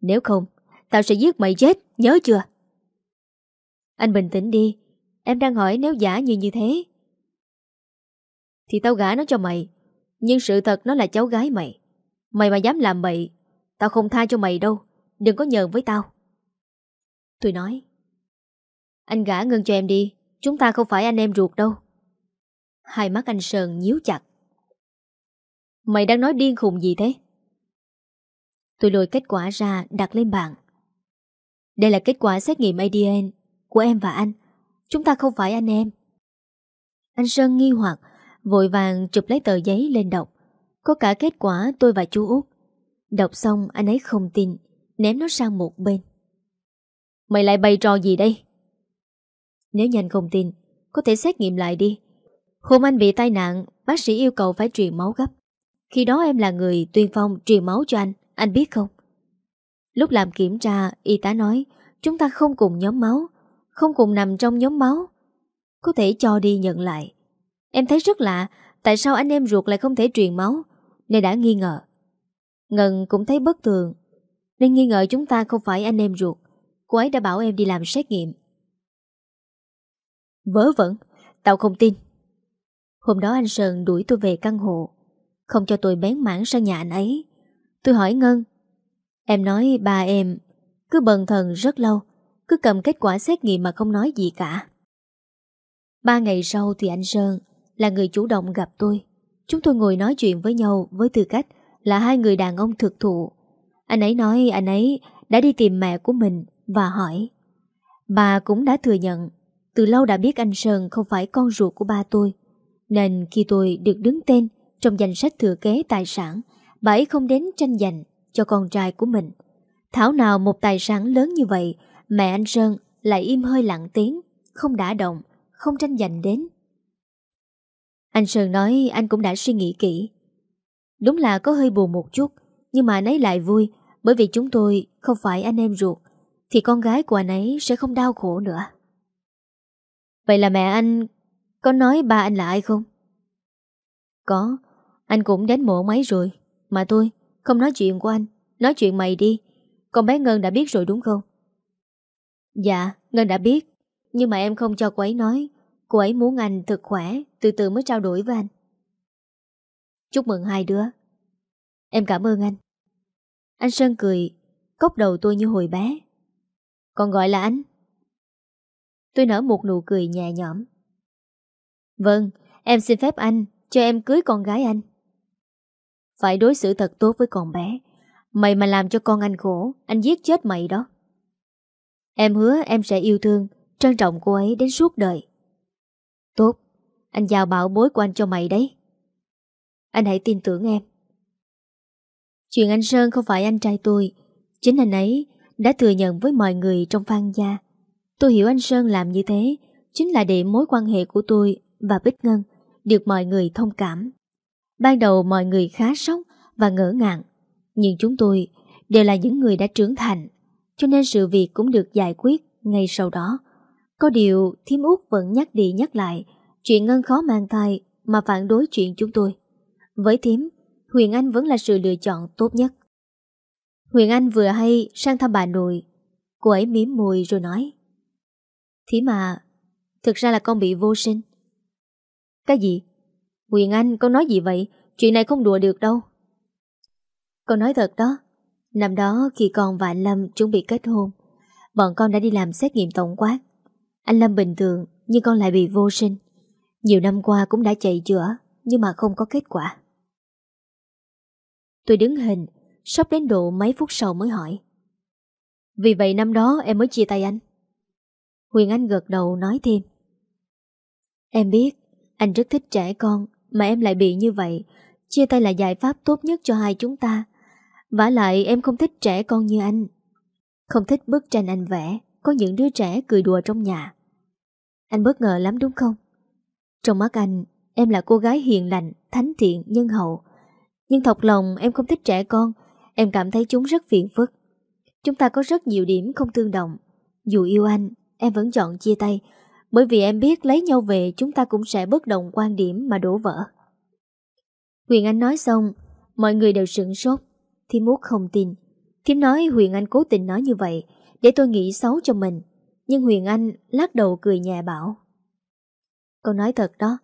Nếu không Tao sẽ giết mày chết Nhớ chưa Anh bình tĩnh đi Em đang hỏi nếu giả như như thế Thì tao gả nó cho mày Nhưng sự thật nó là cháu gái mày Mày mà dám làm bậy Tao không tha cho mày đâu Đừng có nhờn với tao Tôi nói anh gã ngân cho em đi Chúng ta không phải anh em ruột đâu Hai mắt anh Sơn nhíu chặt Mày đang nói điên khùng gì thế Tôi lôi kết quả ra đặt lên bàn Đây là kết quả xét nghiệm ADN Của em và anh Chúng ta không phải anh em Anh Sơn nghi hoặc Vội vàng chụp lấy tờ giấy lên đọc Có cả kết quả tôi và chú út Đọc xong anh ấy không tin Ném nó sang một bên Mày lại bày trò gì đây nếu nhanh không tin Có thể xét nghiệm lại đi Hôm anh bị tai nạn Bác sĩ yêu cầu phải truyền máu gấp Khi đó em là người tuyên phong truyền máu cho anh Anh biết không Lúc làm kiểm tra Y tá nói Chúng ta không cùng nhóm máu Không cùng nằm trong nhóm máu Có thể cho đi nhận lại Em thấy rất lạ Tại sao anh em ruột lại không thể truyền máu Nên đã nghi ngờ Ngân cũng thấy bất thường Nên nghi ngờ chúng ta không phải anh em ruột Cô ấy đã bảo em đi làm xét nghiệm Vớ vẩn Tao không tin Hôm đó anh Sơn đuổi tôi về căn hộ Không cho tôi bén mảng sang nhà anh ấy Tôi hỏi Ngân Em nói ba em Cứ bần thần rất lâu Cứ cầm kết quả xét nghiệm mà không nói gì cả Ba ngày sau thì anh Sơn Là người chủ động gặp tôi Chúng tôi ngồi nói chuyện với nhau Với tư cách là hai người đàn ông thực thụ Anh ấy nói anh ấy Đã đi tìm mẹ của mình Và hỏi Bà cũng đã thừa nhận từ lâu đã biết anh Sơn không phải con ruột của ba tôi Nên khi tôi được đứng tên Trong danh sách thừa kế tài sản Bà ấy không đến tranh giành Cho con trai của mình Thảo nào một tài sản lớn như vậy Mẹ anh Sơn lại im hơi lặng tiếng Không đả động Không tranh giành đến Anh Sơn nói anh cũng đã suy nghĩ kỹ Đúng là có hơi buồn một chút Nhưng mà anh ấy lại vui Bởi vì chúng tôi không phải anh em ruột Thì con gái của anh ấy sẽ không đau khổ nữa Vậy là mẹ anh có nói ba anh là ai không? Có, anh cũng đến mộ máy rồi. Mà tôi, không nói chuyện của anh, nói chuyện mày đi. Con bé Ngân đã biết rồi đúng không? Dạ, Ngân đã biết. Nhưng mà em không cho cô ấy nói. Cô ấy muốn anh thật khỏe, từ từ mới trao đổi với anh. Chúc mừng hai đứa. Em cảm ơn anh. Anh Sơn cười, cốc đầu tôi như hồi bé. Còn gọi là anh. Tôi nở một nụ cười nhẹ nhõm. Vâng, em xin phép anh, cho em cưới con gái anh. Phải đối xử thật tốt với con bé. Mày mà làm cho con anh khổ, anh giết chết mày đó. Em hứa em sẽ yêu thương, trân trọng cô ấy đến suốt đời. Tốt, anh giao bảo bối của anh cho mày đấy. Anh hãy tin tưởng em. Chuyện anh Sơn không phải anh trai tôi, chính anh ấy đã thừa nhận với mọi người trong phan gia Tôi hiểu anh Sơn làm như thế chính là để mối quan hệ của tôi và Bích Ngân được mọi người thông cảm. Ban đầu mọi người khá sốc và ngỡ ngàng, nhưng chúng tôi đều là những người đã trưởng thành, cho nên sự việc cũng được giải quyết ngay sau đó. Có điều Thiếm Út vẫn nhắc đi nhắc lại chuyện Ngân khó mang thai mà phản đối chuyện chúng tôi. Với Thiếm, Huyền Anh vẫn là sự lựa chọn tốt nhất. Huyền Anh vừa hay sang thăm bà nội, cô ấy miếm môi rồi nói. Thế mà Thực ra là con bị vô sinh Cái gì? Quyền Anh con nói gì vậy? Chuyện này không đùa được đâu Con nói thật đó Năm đó khi con và anh Lâm chuẩn bị kết hôn Bọn con đã đi làm xét nghiệm tổng quát Anh Lâm bình thường Nhưng con lại bị vô sinh Nhiều năm qua cũng đã chạy chữa Nhưng mà không có kết quả Tôi đứng hình Sắp đến độ mấy phút sau mới hỏi Vì vậy năm đó em mới chia tay anh Huyền Anh gật đầu nói thêm. Em biết, anh rất thích trẻ con, mà em lại bị như vậy. Chia tay là giải pháp tốt nhất cho hai chúng ta. vả lại em không thích trẻ con như anh. Không thích bức tranh anh vẽ, có những đứa trẻ cười đùa trong nhà. Anh bất ngờ lắm đúng không? Trong mắt anh, em là cô gái hiền lành, thánh thiện, nhân hậu. Nhưng thọc lòng em không thích trẻ con, em cảm thấy chúng rất phiền phức. Chúng ta có rất nhiều điểm không tương đồng. Dù yêu anh, em vẫn chọn chia tay, bởi vì em biết lấy nhau về chúng ta cũng sẽ bất đồng quan điểm mà đổ vỡ. Huyền Anh nói xong, mọi người đều sửng sốt. Thiếm út không tin. Thiếm nói Huyền Anh cố tình nói như vậy để tôi nghĩ xấu cho mình. Nhưng Huyền Anh lắc đầu cười nhẹ bảo. Cô nói thật đó,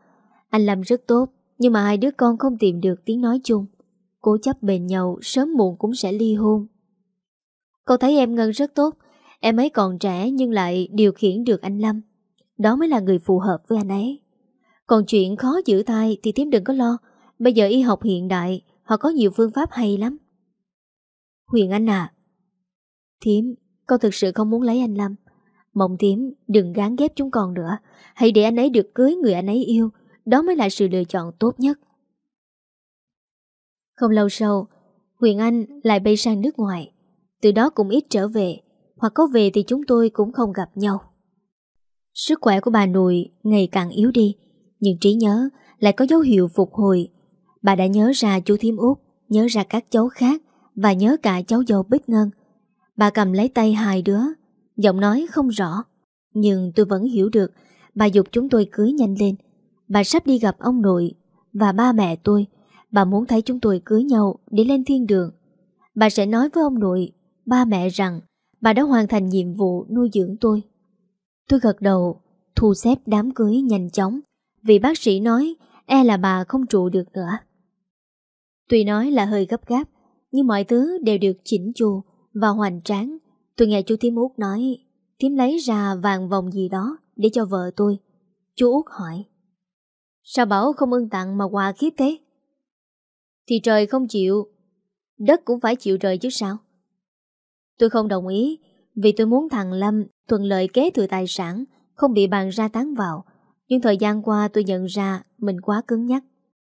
anh làm rất tốt, nhưng mà hai đứa con không tìm được tiếng nói chung. Cố chấp bền nhau sớm muộn cũng sẽ ly hôn. Cậu thấy em Ngân rất tốt, Em ấy còn trẻ nhưng lại điều khiển được anh Lâm. Đó mới là người phù hợp với anh ấy. Còn chuyện khó giữ thai thì tím đừng có lo. Bây giờ y học hiện đại, họ có nhiều phương pháp hay lắm. Huyền Anh à. Thiếm, con thực sự không muốn lấy anh Lâm. Mộng Thiếm, đừng gán ghép chúng con nữa. Hãy để anh ấy được cưới người anh ấy yêu. Đó mới là sự lựa chọn tốt nhất. Không lâu sau, Huyền Anh lại bay sang nước ngoài. Từ đó cũng ít trở về hoặc có về thì chúng tôi cũng không gặp nhau. Sức khỏe của bà nội ngày càng yếu đi, nhưng trí nhớ lại có dấu hiệu phục hồi. Bà đã nhớ ra chú Thiêm Út, nhớ ra các cháu khác và nhớ cả cháu dâu Bích Ngân. Bà cầm lấy tay hai đứa, giọng nói không rõ, nhưng tôi vẫn hiểu được bà dục chúng tôi cưới nhanh lên. Bà sắp đi gặp ông nội và ba mẹ tôi. Bà muốn thấy chúng tôi cưới nhau để lên thiên đường. Bà sẽ nói với ông nội, ba mẹ rằng Bà đã hoàn thành nhiệm vụ nuôi dưỡng tôi Tôi gật đầu Thu xếp đám cưới nhanh chóng Vì bác sĩ nói E là bà không trụ được nữa Tuy nói là hơi gấp gáp Nhưng mọi thứ đều được chỉnh chu Và hoành tráng Tôi nghe chú Tiếm Út nói Tiếm lấy ra vàng vòng gì đó Để cho vợ tôi Chú Út hỏi Sao bảo không ưng tặng mà quà khiếp thế Thì trời không chịu Đất cũng phải chịu trời chứ sao Tôi không đồng ý vì tôi muốn thằng Lâm thuận lợi kế thừa tài sản, không bị bàn ra tán vào. Nhưng thời gian qua tôi nhận ra mình quá cứng nhắc.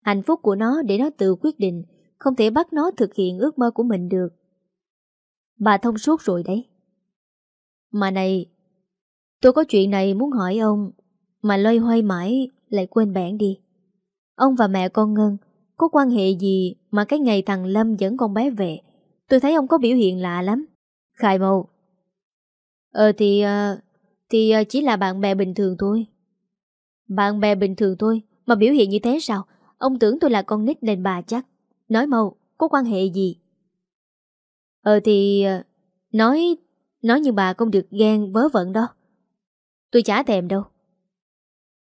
Hạnh phúc của nó để nó tự quyết định, không thể bắt nó thực hiện ước mơ của mình được. Bà thông suốt rồi đấy. Mà này, tôi có chuyện này muốn hỏi ông, mà loay hoay mãi lại quên bẻn đi. Ông và mẹ con Ngân có quan hệ gì mà cái ngày thằng Lâm dẫn con bé về, tôi thấy ông có biểu hiện lạ lắm. Khai Mâu Ờ thì... Ờ, thì ờ, chỉ là bạn bè bình thường thôi Bạn bè bình thường thôi Mà biểu hiện như thế sao Ông tưởng tôi là con nít nên bà chắc Nói mâu có quan hệ gì Ờ thì... Ờ, nói... Nói như bà không được ghen vớ vẩn đó Tôi chả thèm đâu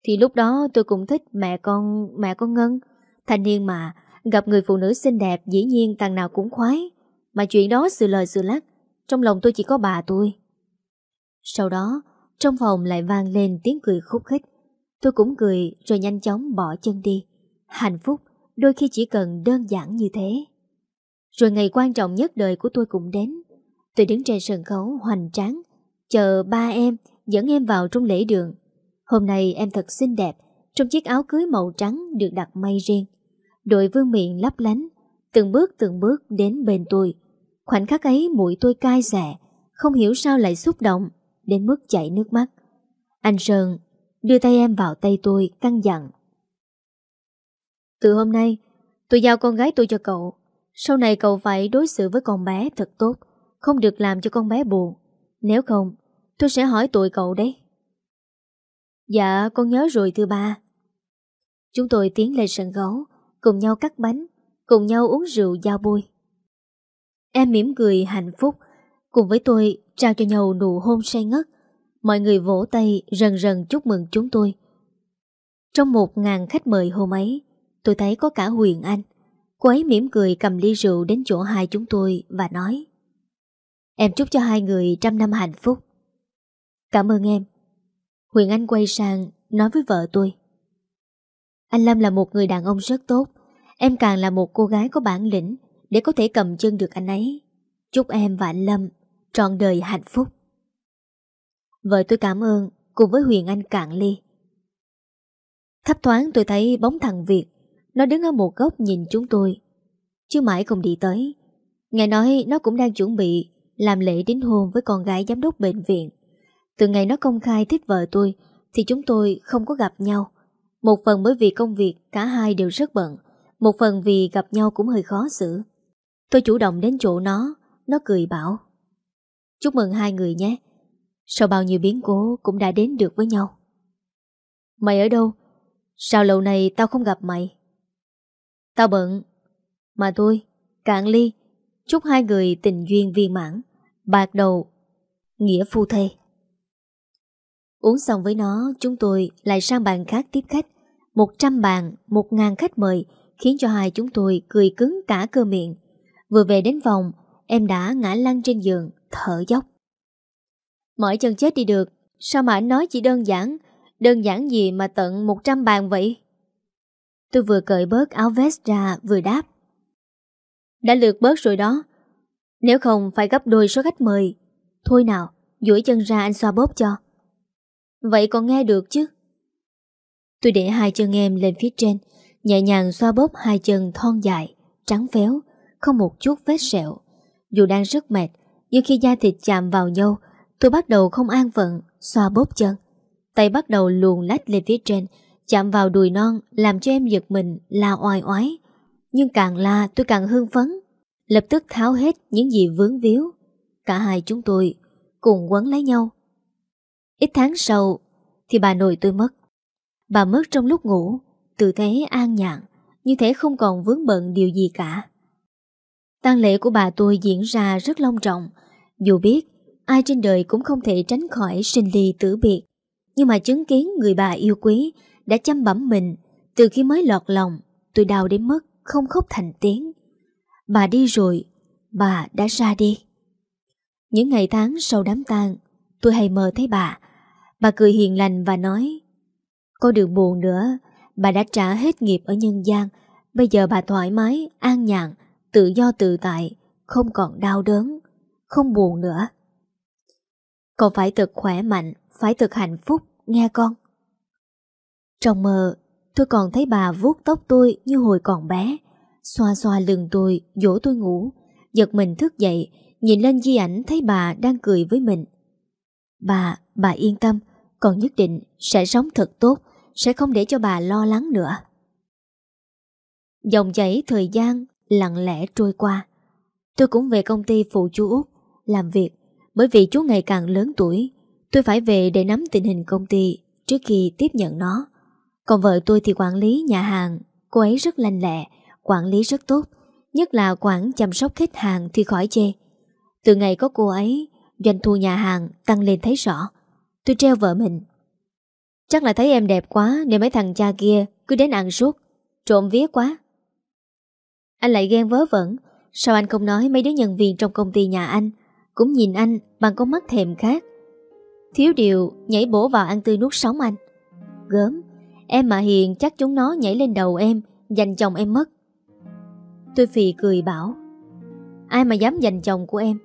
Thì lúc đó tôi cũng thích mẹ con... Mẹ con Ngân Thanh niên mà Gặp người phụ nữ xinh đẹp dĩ nhiên thằng nào cũng khoái Mà chuyện đó sự lời sự lắc trong lòng tôi chỉ có bà tôi Sau đó Trong phòng lại vang lên tiếng cười khúc khích Tôi cũng cười rồi nhanh chóng bỏ chân đi Hạnh phúc Đôi khi chỉ cần đơn giản như thế Rồi ngày quan trọng nhất đời của tôi cũng đến Tôi đứng trên sân khấu hoành tráng Chờ ba em dẫn em vào trong lễ đường Hôm nay em thật xinh đẹp Trong chiếc áo cưới màu trắng được đặt may riêng Đội vương miệng lấp lánh Từng bước từng bước đến bên tôi Khoảnh khắc ấy mũi tôi cay rẻ, không hiểu sao lại xúc động, đến mức chảy nước mắt. Anh Sơn đưa tay em vào tay tôi, căng dặn. Từ hôm nay, tôi giao con gái tôi cho cậu. Sau này cậu phải đối xử với con bé thật tốt, không được làm cho con bé buồn. Nếu không, tôi sẽ hỏi tội cậu đấy. Dạ, con nhớ rồi thưa ba. Chúng tôi tiến lên sân gấu, cùng nhau cắt bánh, cùng nhau uống rượu giao bôi. Em mỉm cười hạnh phúc, cùng với tôi trao cho nhau nụ hôn say ngất. Mọi người vỗ tay rần rần chúc mừng chúng tôi. Trong một ngàn khách mời hôm ấy, tôi thấy có cả Huyền Anh. Cô ấy mỉm cười cầm ly rượu đến chỗ hai chúng tôi và nói Em chúc cho hai người trăm năm hạnh phúc. Cảm ơn em. Huyền Anh quay sang nói với vợ tôi Anh Lâm là một người đàn ông rất tốt, em càng là một cô gái có bản lĩnh để có thể cầm chân được anh ấy Chúc em và anh Lâm Trọn đời hạnh phúc Vợ tôi cảm ơn Cùng với Huyền Anh cạn ly Thấp thoáng tôi thấy bóng thằng Việt Nó đứng ở một góc nhìn chúng tôi Chứ mãi không đi tới Nghe nói nó cũng đang chuẩn bị Làm lễ đính hôn với con gái giám đốc bệnh viện Từ ngày nó công khai thích vợ tôi Thì chúng tôi không có gặp nhau Một phần bởi vì công việc Cả hai đều rất bận Một phần vì gặp nhau cũng hơi khó xử Tôi chủ động đến chỗ nó, nó cười bảo. Chúc mừng hai người nhé. Sau bao nhiêu biến cố cũng đã đến được với nhau. Mày ở đâu? Sao lâu này tao không gặp mày? Tao bận. Mà tôi cạn ly. Chúc hai người tình duyên viên mãn. Bạc đầu, nghĩa phu thê. Uống xong với nó, chúng tôi lại sang bàn khác tiếp khách. Một trăm bàn, một ngàn khách mời, khiến cho hai chúng tôi cười cứng cả cơ miệng. Vừa về đến phòng, em đã ngã lăn trên giường, thở dốc. Mỏi chân chết đi được, sao mà anh nói chỉ đơn giản, đơn giản gì mà tận 100 bàn vậy? Tôi vừa cởi bớt áo vest ra vừa đáp. Đã lượt bớt rồi đó, nếu không phải gấp đôi số khách mời. Thôi nào, duỗi chân ra anh xoa bóp cho. Vậy còn nghe được chứ? Tôi để hai chân em lên phía trên, nhẹ nhàng xoa bóp hai chân thon dài, trắng phéo, không một chút vết sẹo. Dù đang rất mệt, nhưng khi da thịt chạm vào nhau, tôi bắt đầu không an phận, xoa bóp chân. Tay bắt đầu luồn lách lên phía trên, chạm vào đùi non làm cho em giật mình la oai oái. Nhưng càng la tôi càng hưng phấn, lập tức tháo hết những gì vướng víu. Cả hai chúng tôi cùng quấn lấy nhau. Ít tháng sau thì bà nội tôi mất. Bà mất trong lúc ngủ, tư thế an nhàn, như thế không còn vướng bận điều gì cả tang lễ của bà tôi diễn ra rất long trọng. Dù biết, ai trên đời cũng không thể tránh khỏi sinh ly tử biệt. Nhưng mà chứng kiến người bà yêu quý đã chăm bẩm mình từ khi mới lọt lòng, tôi đau đến mức không khóc thành tiếng. Bà đi rồi, bà đã ra đi. Những ngày tháng sau đám tang, tôi hay mơ thấy bà. Bà cười hiền lành và nói, Cô đừng buồn nữa, bà đã trả hết nghiệp ở nhân gian, bây giờ bà thoải mái, an nhàn, tự do tự tại, không còn đau đớn, không buồn nữa. Con phải thật khỏe mạnh, phải thật hạnh phúc, nghe con. Trong mơ, tôi còn thấy bà vuốt tóc tôi như hồi còn bé, xoa xoa lưng tôi, dỗ tôi ngủ, giật mình thức dậy, nhìn lên di ảnh thấy bà đang cười với mình. Bà, bà yên tâm, còn nhất định sẽ sống thật tốt, sẽ không để cho bà lo lắng nữa. Dòng chảy thời gian lặng lẽ trôi qua. Tôi cũng về công ty phụ chú Út làm việc, bởi vì chú ngày càng lớn tuổi, tôi phải về để nắm tình hình công ty trước khi tiếp nhận nó. Còn vợ tôi thì quản lý nhà hàng, cô ấy rất lành lẹ, quản lý rất tốt, nhất là quản chăm sóc khách hàng thì khỏi chê. Từ ngày có cô ấy, doanh thu nhà hàng tăng lên thấy rõ. Tôi treo vợ mình. Chắc là thấy em đẹp quá nên mấy thằng cha kia cứ đến ăn suốt, trộm vía quá. Anh lại ghen vớ vẩn Sao anh không nói mấy đứa nhân viên trong công ty nhà anh Cũng nhìn anh bằng con mắt thèm khác Thiếu điều nhảy bổ vào ăn tươi nuốt sống anh Gớm Em mà hiền chắc chúng nó nhảy lên đầu em Giành chồng em mất Tôi phì cười bảo Ai mà dám giành chồng của em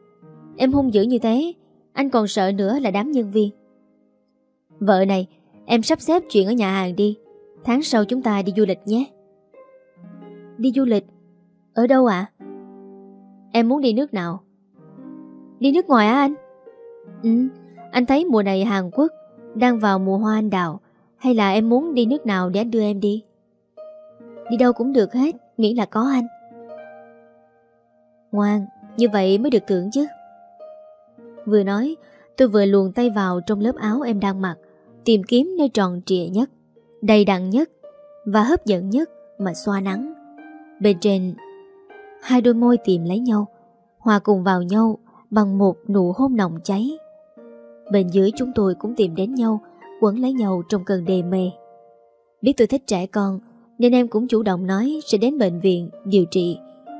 Em hung dữ như thế Anh còn sợ nữa là đám nhân viên Vợ này Em sắp xếp chuyện ở nhà hàng đi Tháng sau chúng ta đi du lịch nhé Đi du lịch ở đâu ạ? À? Em muốn đi nước nào? Đi nước ngoài á anh? Ừ, anh thấy mùa này Hàn Quốc đang vào mùa hoa anh đào Hay là em muốn đi nước nào để anh đưa em đi? Đi đâu cũng được hết, nghĩ là có anh Ngoan, như vậy mới được tưởng chứ Vừa nói, tôi vừa luồn tay vào trong lớp áo em đang mặc Tìm kiếm nơi tròn trịa nhất, đầy đặn nhất và hấp dẫn nhất mà xoa nắng Bên trên Hai đôi môi tìm lấy nhau Hòa cùng vào nhau Bằng một nụ hôn nồng cháy Bên dưới chúng tôi cũng tìm đến nhau Quấn lấy nhau trong cơn đề mê Biết tôi thích trẻ con Nên em cũng chủ động nói sẽ đến bệnh viện Điều trị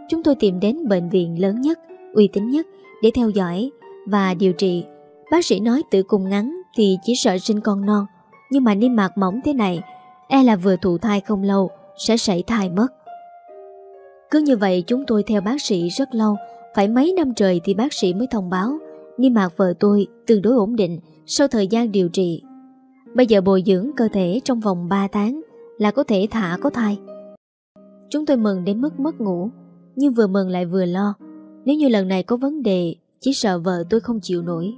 Chúng tôi tìm đến bệnh viện lớn nhất Uy tín nhất để theo dõi Và điều trị Bác sĩ nói tử cung ngắn thì chỉ sợ sinh con non Nhưng mà niêm mạc mỏng thế này E là vừa thụ thai không lâu Sẽ sảy thai mất cứ như vậy chúng tôi theo bác sĩ rất lâu, phải mấy năm trời thì bác sĩ mới thông báo niêm mạc vợ tôi tương đối ổn định sau thời gian điều trị. Bây giờ bồi dưỡng cơ thể trong vòng 3 tháng là có thể thả có thai. Chúng tôi mừng đến mức mất ngủ, nhưng vừa mừng lại vừa lo. Nếu như lần này có vấn đề, chỉ sợ vợ tôi không chịu nổi.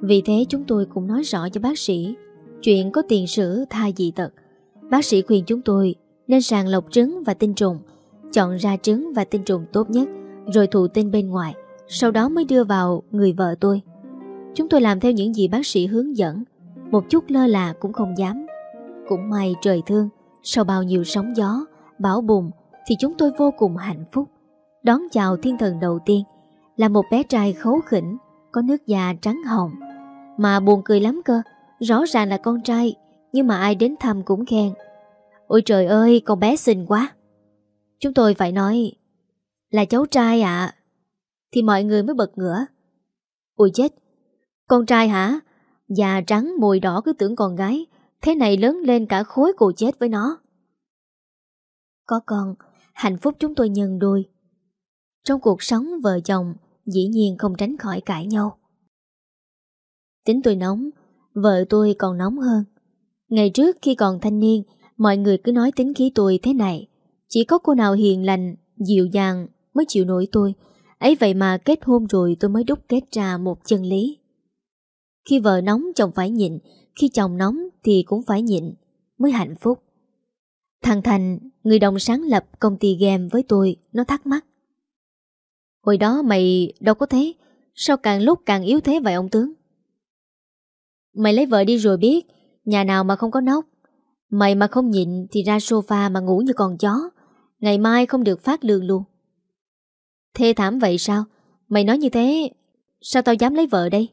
Vì thế chúng tôi cũng nói rõ cho bác sĩ chuyện có tiền sử thai dị tật. Bác sĩ khuyên chúng tôi nên sàng lọc trứng và tinh trùng – chọn ra trứng và tinh trùng tốt nhất, rồi thụ tinh bên ngoài, sau đó mới đưa vào người vợ tôi. Chúng tôi làm theo những gì bác sĩ hướng dẫn, một chút lơ là cũng không dám. Cũng may trời thương, sau bao nhiêu sóng gió, bão bùng thì chúng tôi vô cùng hạnh phúc. Đón chào thiên thần đầu tiên là một bé trai khấu khỉnh, có nước da trắng hồng. Mà buồn cười lắm cơ, rõ ràng là con trai, nhưng mà ai đến thăm cũng khen. Ôi trời ơi, con bé xinh quá! Chúng tôi phải nói Là cháu trai ạ Thì mọi người mới bật ngửa Ôi chết Con trai hả Già trắng mồi đỏ cứ tưởng con gái Thế này lớn lên cả khối cô chết với nó Có con Hạnh phúc chúng tôi nhân đôi Trong cuộc sống vợ chồng Dĩ nhiên không tránh khỏi cãi nhau Tính tôi nóng Vợ tôi còn nóng hơn Ngày trước khi còn thanh niên Mọi người cứ nói tính khí tôi thế này chỉ có cô nào hiền lành, dịu dàng mới chịu nổi tôi. Ấy vậy mà kết hôn rồi tôi mới đúc kết ra một chân lý. Khi vợ nóng chồng phải nhịn, khi chồng nóng thì cũng phải nhịn, mới hạnh phúc. Thằng Thành, người đồng sáng lập công ty game với tôi, nó thắc mắc. Hồi đó mày đâu có thế, sao càng lúc càng yếu thế vậy ông tướng? Mày lấy vợ đi rồi biết, nhà nào mà không có nóc. Mày mà không nhịn thì ra sofa mà ngủ như con chó. Ngày mai không được phát lương luôn Thê thảm vậy sao Mày nói như thế Sao tao dám lấy vợ đây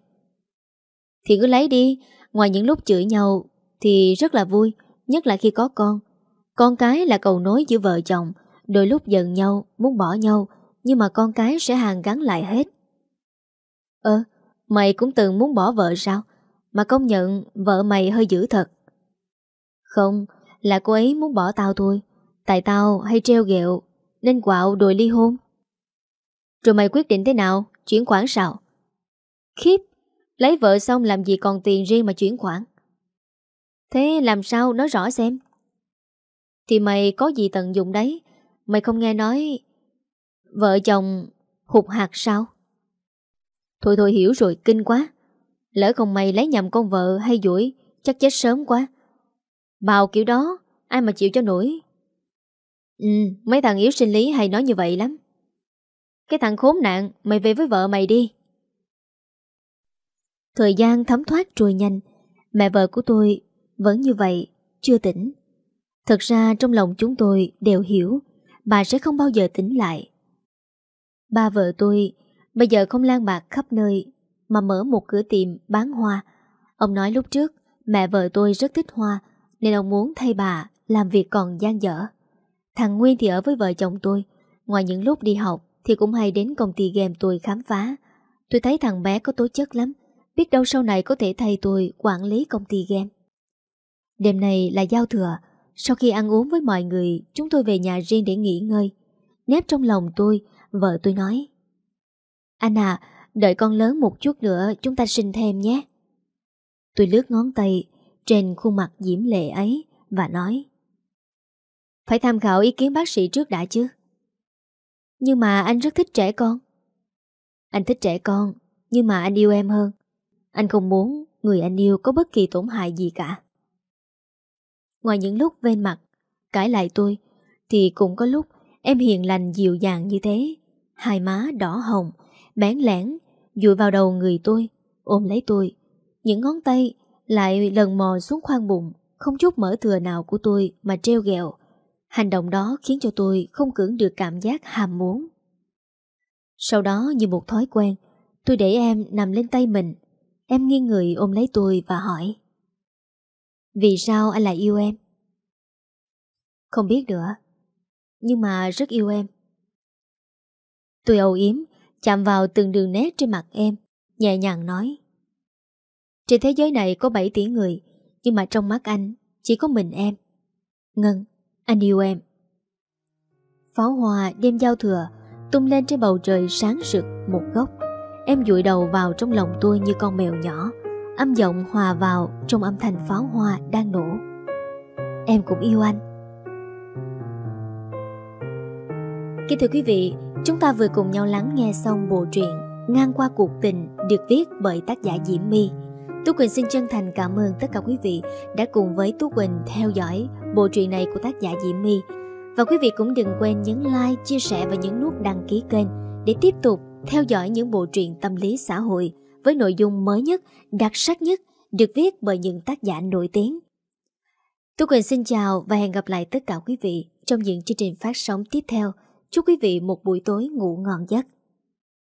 Thì cứ lấy đi Ngoài những lúc chửi nhau Thì rất là vui Nhất là khi có con Con cái là cầu nối giữa vợ chồng Đôi lúc giận nhau Muốn bỏ nhau Nhưng mà con cái sẽ hàng gắn lại hết Ơ Mày cũng từng muốn bỏ vợ sao Mà công nhận vợ mày hơi dữ thật Không Là cô ấy muốn bỏ tao thôi Tại tao hay treo ghẹo Nên quạo đòi ly hôn Rồi mày quyết định thế nào Chuyển khoản sao Khiếp Lấy vợ xong làm gì còn tiền riêng mà chuyển khoản Thế làm sao nói rõ xem Thì mày có gì tận dụng đấy Mày không nghe nói Vợ chồng hụt hạt sao Thôi thôi hiểu rồi kinh quá Lỡ không mày lấy nhầm con vợ hay duỗi Chắc chết sớm quá Bào kiểu đó Ai mà chịu cho nổi Ừ, mấy thằng yếu sinh lý hay nói như vậy lắm. Cái thằng khốn nạn, mày về với vợ mày đi. Thời gian thấm thoát trôi nhanh, mẹ vợ của tôi vẫn như vậy, chưa tỉnh. Thật ra trong lòng chúng tôi đều hiểu, bà sẽ không bao giờ tỉnh lại. Ba vợ tôi bây giờ không lan bạc khắp nơi, mà mở một cửa tiệm bán hoa. Ông nói lúc trước, mẹ vợ tôi rất thích hoa, nên ông muốn thay bà làm việc còn gian dở. Thằng Nguyên thì ở với vợ chồng tôi Ngoài những lúc đi học Thì cũng hay đến công ty game tôi khám phá Tôi thấy thằng bé có tố chất lắm Biết đâu sau này có thể thay tôi quản lý công ty game Đêm này là giao thừa Sau khi ăn uống với mọi người Chúng tôi về nhà riêng để nghỉ ngơi Nép trong lòng tôi Vợ tôi nói Anh à Đợi con lớn một chút nữa Chúng ta sinh thêm nhé Tôi lướt ngón tay Trên khuôn mặt diễm lệ ấy Và nói phải tham khảo ý kiến bác sĩ trước đã chứ Nhưng mà anh rất thích trẻ con Anh thích trẻ con Nhưng mà anh yêu em hơn Anh không muốn người anh yêu có bất kỳ tổn hại gì cả Ngoài những lúc ven mặt Cãi lại tôi Thì cũng có lúc em hiền lành dịu dàng như thế Hai má đỏ hồng Bén lẻn Dụi vào đầu người tôi Ôm lấy tôi Những ngón tay lại lần mò xuống khoang bụng Không chút mở thừa nào của tôi mà treo ghẹo Hành động đó khiến cho tôi không cưỡng được cảm giác hàm muốn. Sau đó như một thói quen, tôi để em nằm lên tay mình. Em nghiêng người ôm lấy tôi và hỏi. Vì sao anh lại yêu em? Không biết nữa. Nhưng mà rất yêu em. Tôi âu yếm, chạm vào từng đường nét trên mặt em, nhẹ nhàng nói. Trên thế giới này có 7 tỷ người, nhưng mà trong mắt anh chỉ có mình em. Ngân, anh yêu em Pháo hoa đêm giao thừa Tung lên trên bầu trời sáng rực một góc Em dụi đầu vào trong lòng tôi như con mèo nhỏ Âm giọng hòa vào trong âm thanh pháo hoa đang nổ Em cũng yêu anh Kính thưa quý vị, chúng ta vừa cùng nhau lắng nghe xong bộ truyện Ngang qua cuộc tình được viết bởi tác giả Diễm My Tú Quỳnh xin chân thành cảm ơn tất cả quý vị đã cùng với Tú Quỳnh theo dõi bộ truyện này của tác giả Diễm My. Và quý vị cũng đừng quên nhấn like, chia sẻ và nhấn nút đăng ký kênh để tiếp tục theo dõi những bộ truyện tâm lý xã hội với nội dung mới nhất, đặc sắc nhất được viết bởi những tác giả nổi tiếng. Tú Quỳnh xin chào và hẹn gặp lại tất cả quý vị trong những chương trình phát sóng tiếp theo. Chúc quý vị một buổi tối ngủ ngon giấc.